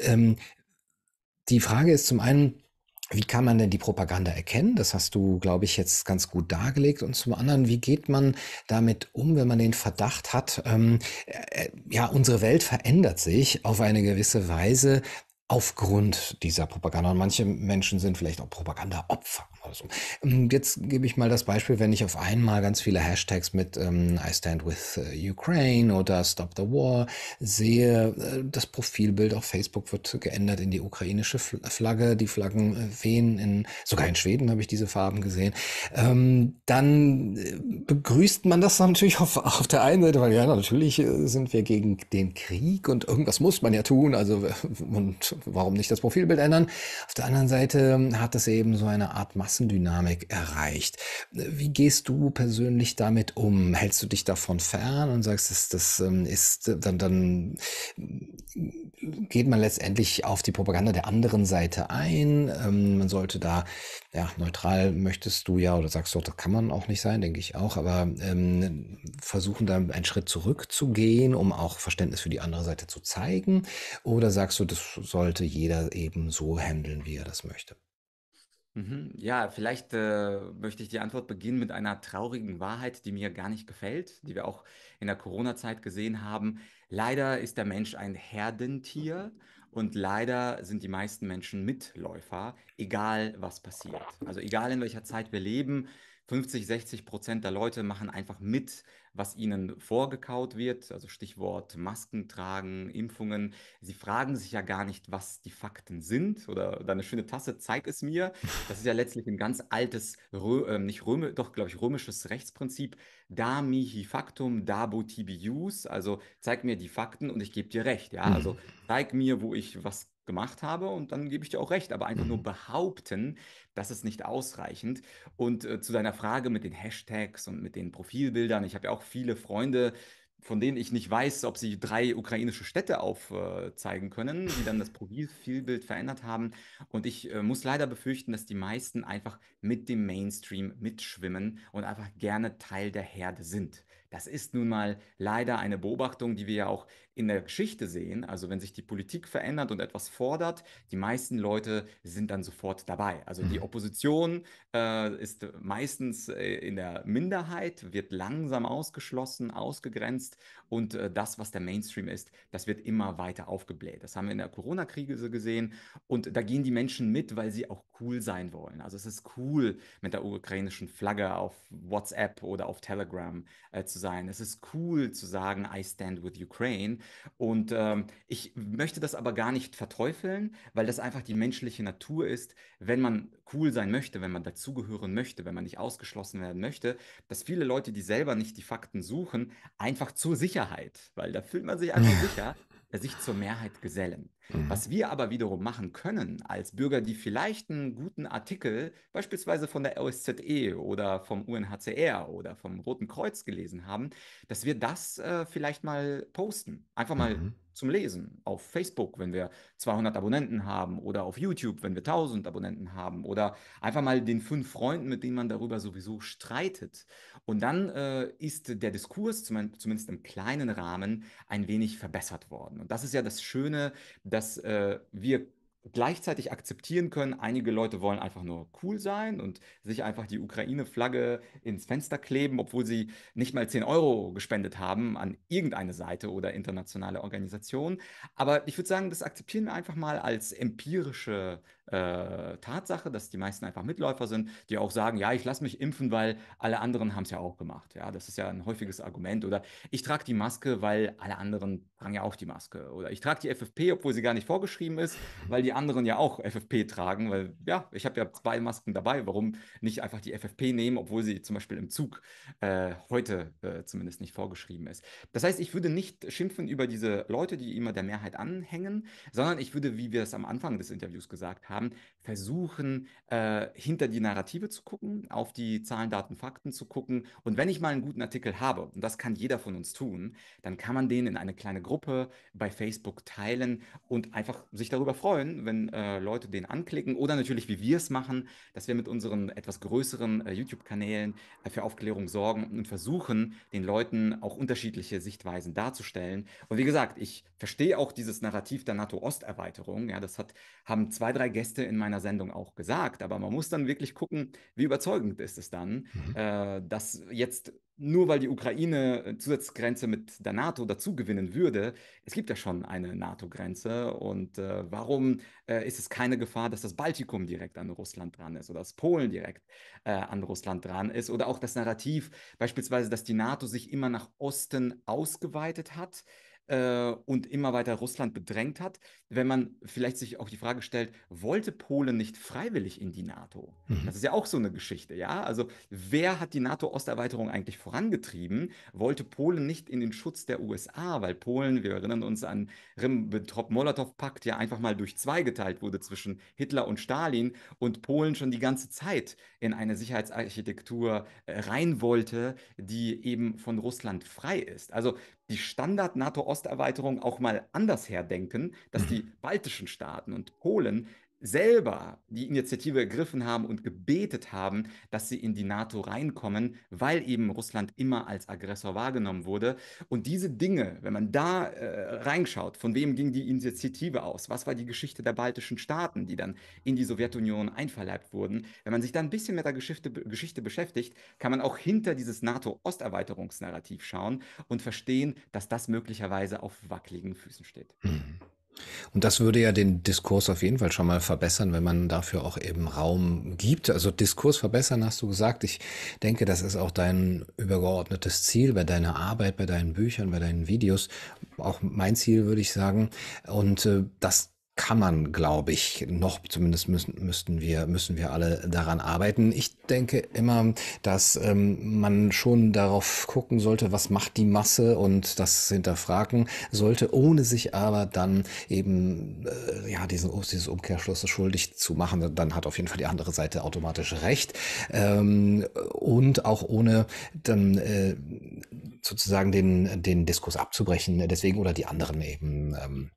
Ähm, die Frage ist zum einen, wie kann man denn die Propaganda erkennen? Das hast du, glaube ich, jetzt ganz gut dargelegt. Und zum anderen, wie geht man damit um, wenn man den Verdacht hat, ähm, äh, äh ja, unsere Welt verändert sich auf eine gewisse Weise, aufgrund dieser Propaganda. Und manche Menschen sind vielleicht auch Propaganda-Opfer rauskommen. Ähm, jetzt gebe ich mal das Beispiel, wenn ich auf einmal ganz viele Hashtags mit ähm, I stand with äh, Ukraine oder Stop the War sehe, äh, das Profilbild auf Facebook wird geändert in die ukrainische Flagge, die Flaggen äh, wehen in, sogar in Schweden habe ich diese Farben gesehen, ähm, dann begrüßt man das natürlich auf, auf der einen Seite, weil ja, natürlich sind wir gegen den Krieg und irgendwas muss man ja tun, also und warum nicht das Profilbild ändern? Auf der anderen Seite ähm, hat es eben so eine Art Massen Gruppendynamik erreicht. Wie gehst du persönlich damit um? Hältst du dich davon fern und sagst, das, das ähm, ist, dann, dann äh, geht man letztendlich auf die Propaganda der anderen Seite ein. Ähm, man sollte da, ja, neutral möchtest du ja, oder sagst du, das kann man auch nicht sein, denke ich auch, aber ähm, versuchen da einen Schritt zurückzugehen, um auch Verständnis für die andere Seite zu zeigen. Oder sagst du, das sollte jeder eben so handeln, wie er das möchte? Mhm. Ja, vielleicht äh, möchte ich die Antwort beginnen mit einer traurigen Wahrheit, die mir gar nicht gefällt, die wir auch in der Corona-Zeit gesehen haben. Leider ist der Mensch ein Herdentier und leider sind die meisten Menschen Mitläufer, egal was passiert. Also egal in welcher Zeit wir leben, 50, 60 Prozent der Leute machen einfach mit, was ihnen vorgekaut wird, also Stichwort Masken tragen, Impfungen. Sie fragen sich ja gar nicht, was die Fakten sind oder, deine schöne Tasse, zeig es mir. Das ist ja letztlich ein ganz altes, Rö äh, nicht Röme, doch glaube ich, römisches Rechtsprinzip. Da mihi factum, dabo tibi jus, also zeig mir die Fakten und ich gebe dir recht. Ja, also mhm. zeig mir, wo ich was gemacht habe und dann gebe ich dir auch recht, aber einfach nur mhm. behaupten, das ist nicht ausreichend. Und äh, zu deiner Frage mit den Hashtags und mit den Profilbildern, ich habe ja auch viele Freunde, von denen ich nicht weiß, ob sie drei ukrainische Städte aufzeigen äh, können, die dann das Profilbild verändert haben. Und ich äh, muss leider befürchten, dass die meisten einfach mit dem Mainstream mitschwimmen und einfach gerne Teil der Herde sind. Das ist nun mal leider eine Beobachtung, die wir ja auch in der Geschichte sehen, also wenn sich die Politik verändert und etwas fordert, die meisten Leute sind dann sofort dabei. Also die mhm. Opposition äh, ist meistens äh, in der Minderheit, wird langsam ausgeschlossen, ausgegrenzt und äh, das, was der Mainstream ist, das wird immer weiter aufgebläht. Das haben wir in der Corona-Krise gesehen und da gehen die Menschen mit, weil sie auch cool sein wollen. Also es ist cool, mit der ukrainischen Flagge auf WhatsApp oder auf Telegram äh, zu sein. Es ist cool zu sagen, I stand with Ukraine. Und ähm, ich möchte das aber gar nicht verteufeln, weil das einfach die menschliche Natur ist, wenn man cool sein möchte, wenn man dazugehören möchte, wenn man nicht ausgeschlossen werden möchte, dass viele Leute, die selber nicht die Fakten suchen, einfach zur Sicherheit, weil da fühlt man sich einfach sicher, sich zur Mehrheit gesellen. Mhm. Was wir aber wiederum machen können als Bürger, die vielleicht einen guten Artikel beispielsweise von der OSZE oder vom UNHCR oder vom Roten Kreuz gelesen haben, dass wir das äh, vielleicht mal posten. Einfach mal mhm. zum Lesen auf Facebook, wenn wir 200 Abonnenten haben oder auf YouTube, wenn wir 1000 Abonnenten haben oder einfach mal den fünf Freunden, mit denen man darüber sowieso streitet. Und dann äh, ist der Diskurs, zumindest im kleinen Rahmen, ein wenig verbessert worden. Und das ist ja das Schöne, dass dass äh, wir gleichzeitig akzeptieren können, einige Leute wollen einfach nur cool sein und sich einfach die Ukraine-Flagge ins Fenster kleben, obwohl sie nicht mal 10 Euro gespendet haben an irgendeine Seite oder internationale Organisation. Aber ich würde sagen, das akzeptieren wir einfach mal als empirische äh, Tatsache, dass die meisten einfach Mitläufer sind, die auch sagen, ja, ich lasse mich impfen, weil alle anderen haben es ja auch gemacht. Ja, das ist ja ein häufiges Argument. Oder ich trage die Maske, weil alle anderen tragen ja auch die Maske. Oder ich trage die FFP, obwohl sie gar nicht vorgeschrieben ist, weil die anderen ja auch FFP tragen. Weil ja, ich habe ja zwei Masken dabei. Warum nicht einfach die FFP nehmen, obwohl sie zum Beispiel im Zug äh, heute äh, zumindest nicht vorgeschrieben ist. Das heißt, ich würde nicht schimpfen über diese Leute, die immer der Mehrheit anhängen, sondern ich würde, wie wir es am Anfang des Interviews gesagt haben, haben, versuchen, äh, hinter die Narrative zu gucken, auf die Zahlen, Daten, Fakten zu gucken. Und wenn ich mal einen guten Artikel habe, und das kann jeder von uns tun, dann kann man den in eine kleine Gruppe bei Facebook teilen und einfach sich darüber freuen, wenn äh, Leute den anklicken. Oder natürlich, wie wir es machen, dass wir mit unseren etwas größeren äh, YouTube-Kanälen äh, für Aufklärung sorgen und versuchen, den Leuten auch unterschiedliche Sichtweisen darzustellen. Und wie gesagt, ich verstehe auch dieses Narrativ der NATO-Osterweiterung. Ja, das hat, haben zwei, drei Gäste Gäste in meiner Sendung auch gesagt. Aber man muss dann wirklich gucken, wie überzeugend ist es dann, mhm. äh, dass jetzt nur weil die Ukraine äh, Zusatzgrenze mit der NATO dazu gewinnen würde, es gibt ja schon eine NATO-Grenze und äh, warum äh, ist es keine Gefahr, dass das Baltikum direkt an Russland dran ist oder dass Polen direkt äh, an Russland dran ist oder auch das Narrativ beispielsweise, dass die NATO sich immer nach Osten ausgeweitet hat äh, und immer weiter Russland bedrängt hat. Wenn man vielleicht sich auch die Frage stellt, wollte Polen nicht freiwillig in die NATO? Mhm. Das ist ja auch so eine Geschichte, ja? Also wer hat die NATO-Osterweiterung eigentlich vorangetrieben? Wollte Polen nicht in den Schutz der USA, weil Polen, wir erinnern uns an Ribbentrop-Molotow-Pakt, ja einfach mal durch zwei geteilt wurde zwischen Hitler und Stalin und Polen schon die ganze Zeit in eine Sicherheitsarchitektur äh, rein wollte, die eben von Russland frei ist. Also die Standard-NATO-Osterweiterung auch mal anders herdenken, dass die mhm. baltischen Staaten und Polen selber die Initiative ergriffen haben und gebetet haben, dass sie in die NATO reinkommen, weil eben Russland immer als Aggressor wahrgenommen wurde. Und diese Dinge, wenn man da äh, reinschaut, von wem ging die Initiative aus, was war die Geschichte der baltischen Staaten, die dann in die Sowjetunion einverleibt wurden, wenn man sich da ein bisschen mit der Geschichte, Geschichte beschäftigt, kann man auch hinter dieses NATO-Osterweiterungsnarrativ schauen und verstehen, dass das möglicherweise auf wackeligen Füßen steht. Mhm. Und das würde ja den Diskurs auf jeden Fall schon mal verbessern, wenn man dafür auch eben Raum gibt. Also Diskurs verbessern, hast du gesagt. Ich denke, das ist auch dein übergeordnetes Ziel bei deiner Arbeit, bei deinen Büchern, bei deinen Videos. Auch mein Ziel, würde ich sagen. Und äh, das kann man, glaube ich, noch, zumindest müssen, müssten wir, müssen wir alle daran arbeiten. Ich denke immer, dass ähm, man schon darauf gucken sollte, was macht die Masse und das hinterfragen sollte, ohne sich aber dann eben äh, ja, diesen, dieses Umkehrschluss schuldig zu machen. Dann hat auf jeden Fall die andere Seite automatisch recht. Ähm, und auch ohne dann äh, sozusagen den, den Diskurs abzubrechen, deswegen oder die anderen eben. Ähm,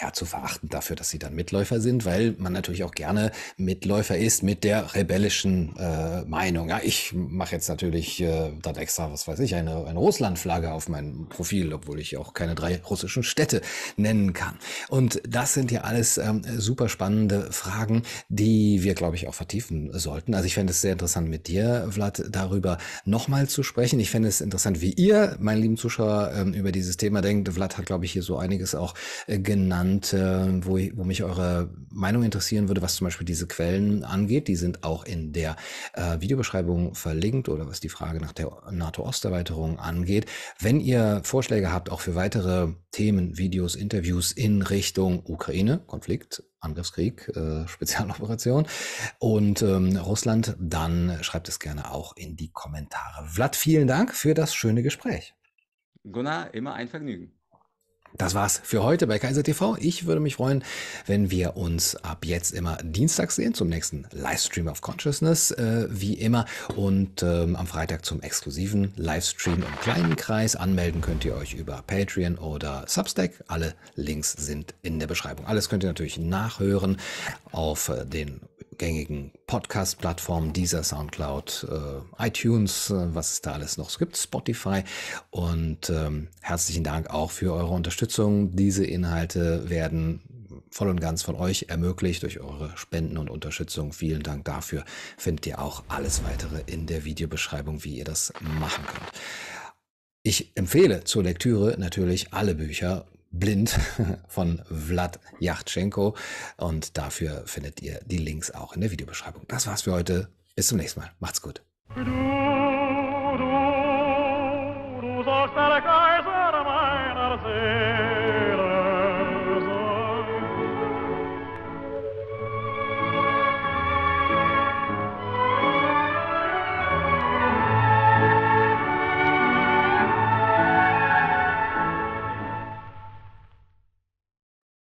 ja, zu verachten dafür, dass sie dann Mitläufer sind, weil man natürlich auch gerne Mitläufer ist mit der rebellischen äh, Meinung. Ja, ich mache jetzt natürlich äh, dann extra, was weiß ich, eine, eine Russlandflagge auf mein Profil, obwohl ich auch keine drei russischen Städte nennen kann. Und das sind ja alles ähm, super spannende Fragen, die wir, glaube ich, auch vertiefen sollten. Also ich fände es sehr interessant, mit dir, Vlad, darüber nochmal zu sprechen. Ich fände es interessant, wie ihr, meine lieben Zuschauer, ähm, über dieses Thema denkt. Vlad hat, glaube ich, hier so einiges auch äh, genannt und äh, wo, wo mich eure Meinung interessieren würde, was zum Beispiel diese Quellen angeht. Die sind auch in der äh, Videobeschreibung verlinkt oder was die Frage nach der NATO-Osterweiterung angeht. Wenn ihr Vorschläge habt, auch für weitere Themen, Videos, Interviews in Richtung Ukraine, Konflikt, Angriffskrieg, äh, Spezialoperation und ähm, Russland, dann schreibt es gerne auch in die Kommentare. Vlad, vielen Dank für das schöne Gespräch. Gunnar, immer ein Vergnügen. Das war's für heute bei Kaiser TV. Ich würde mich freuen, wenn wir uns ab jetzt immer dienstags sehen zum nächsten Livestream of Consciousness, äh, wie immer, und ähm, am Freitag zum exklusiven Livestream im kleinen Kreis. Anmelden könnt ihr euch über Patreon oder Substack. Alle Links sind in der Beschreibung. Alles könnt ihr natürlich nachhören auf äh, den gängigen Podcast-Plattformen, dieser Soundcloud, äh, iTunes, äh, was es da alles noch gibt, Spotify. Und ähm, herzlichen Dank auch für eure Unterstützung. Diese Inhalte werden voll und ganz von euch ermöglicht durch eure Spenden und Unterstützung. Vielen Dank dafür. Findet ihr auch alles weitere in der Videobeschreibung, wie ihr das machen könnt. Ich empfehle zur Lektüre natürlich alle Bücher Blind von Vlad Yachtschenko. Und dafür findet ihr die Links auch in der Videobeschreibung. Das war's für heute. Bis zum nächsten Mal. Macht's gut. Du, du, du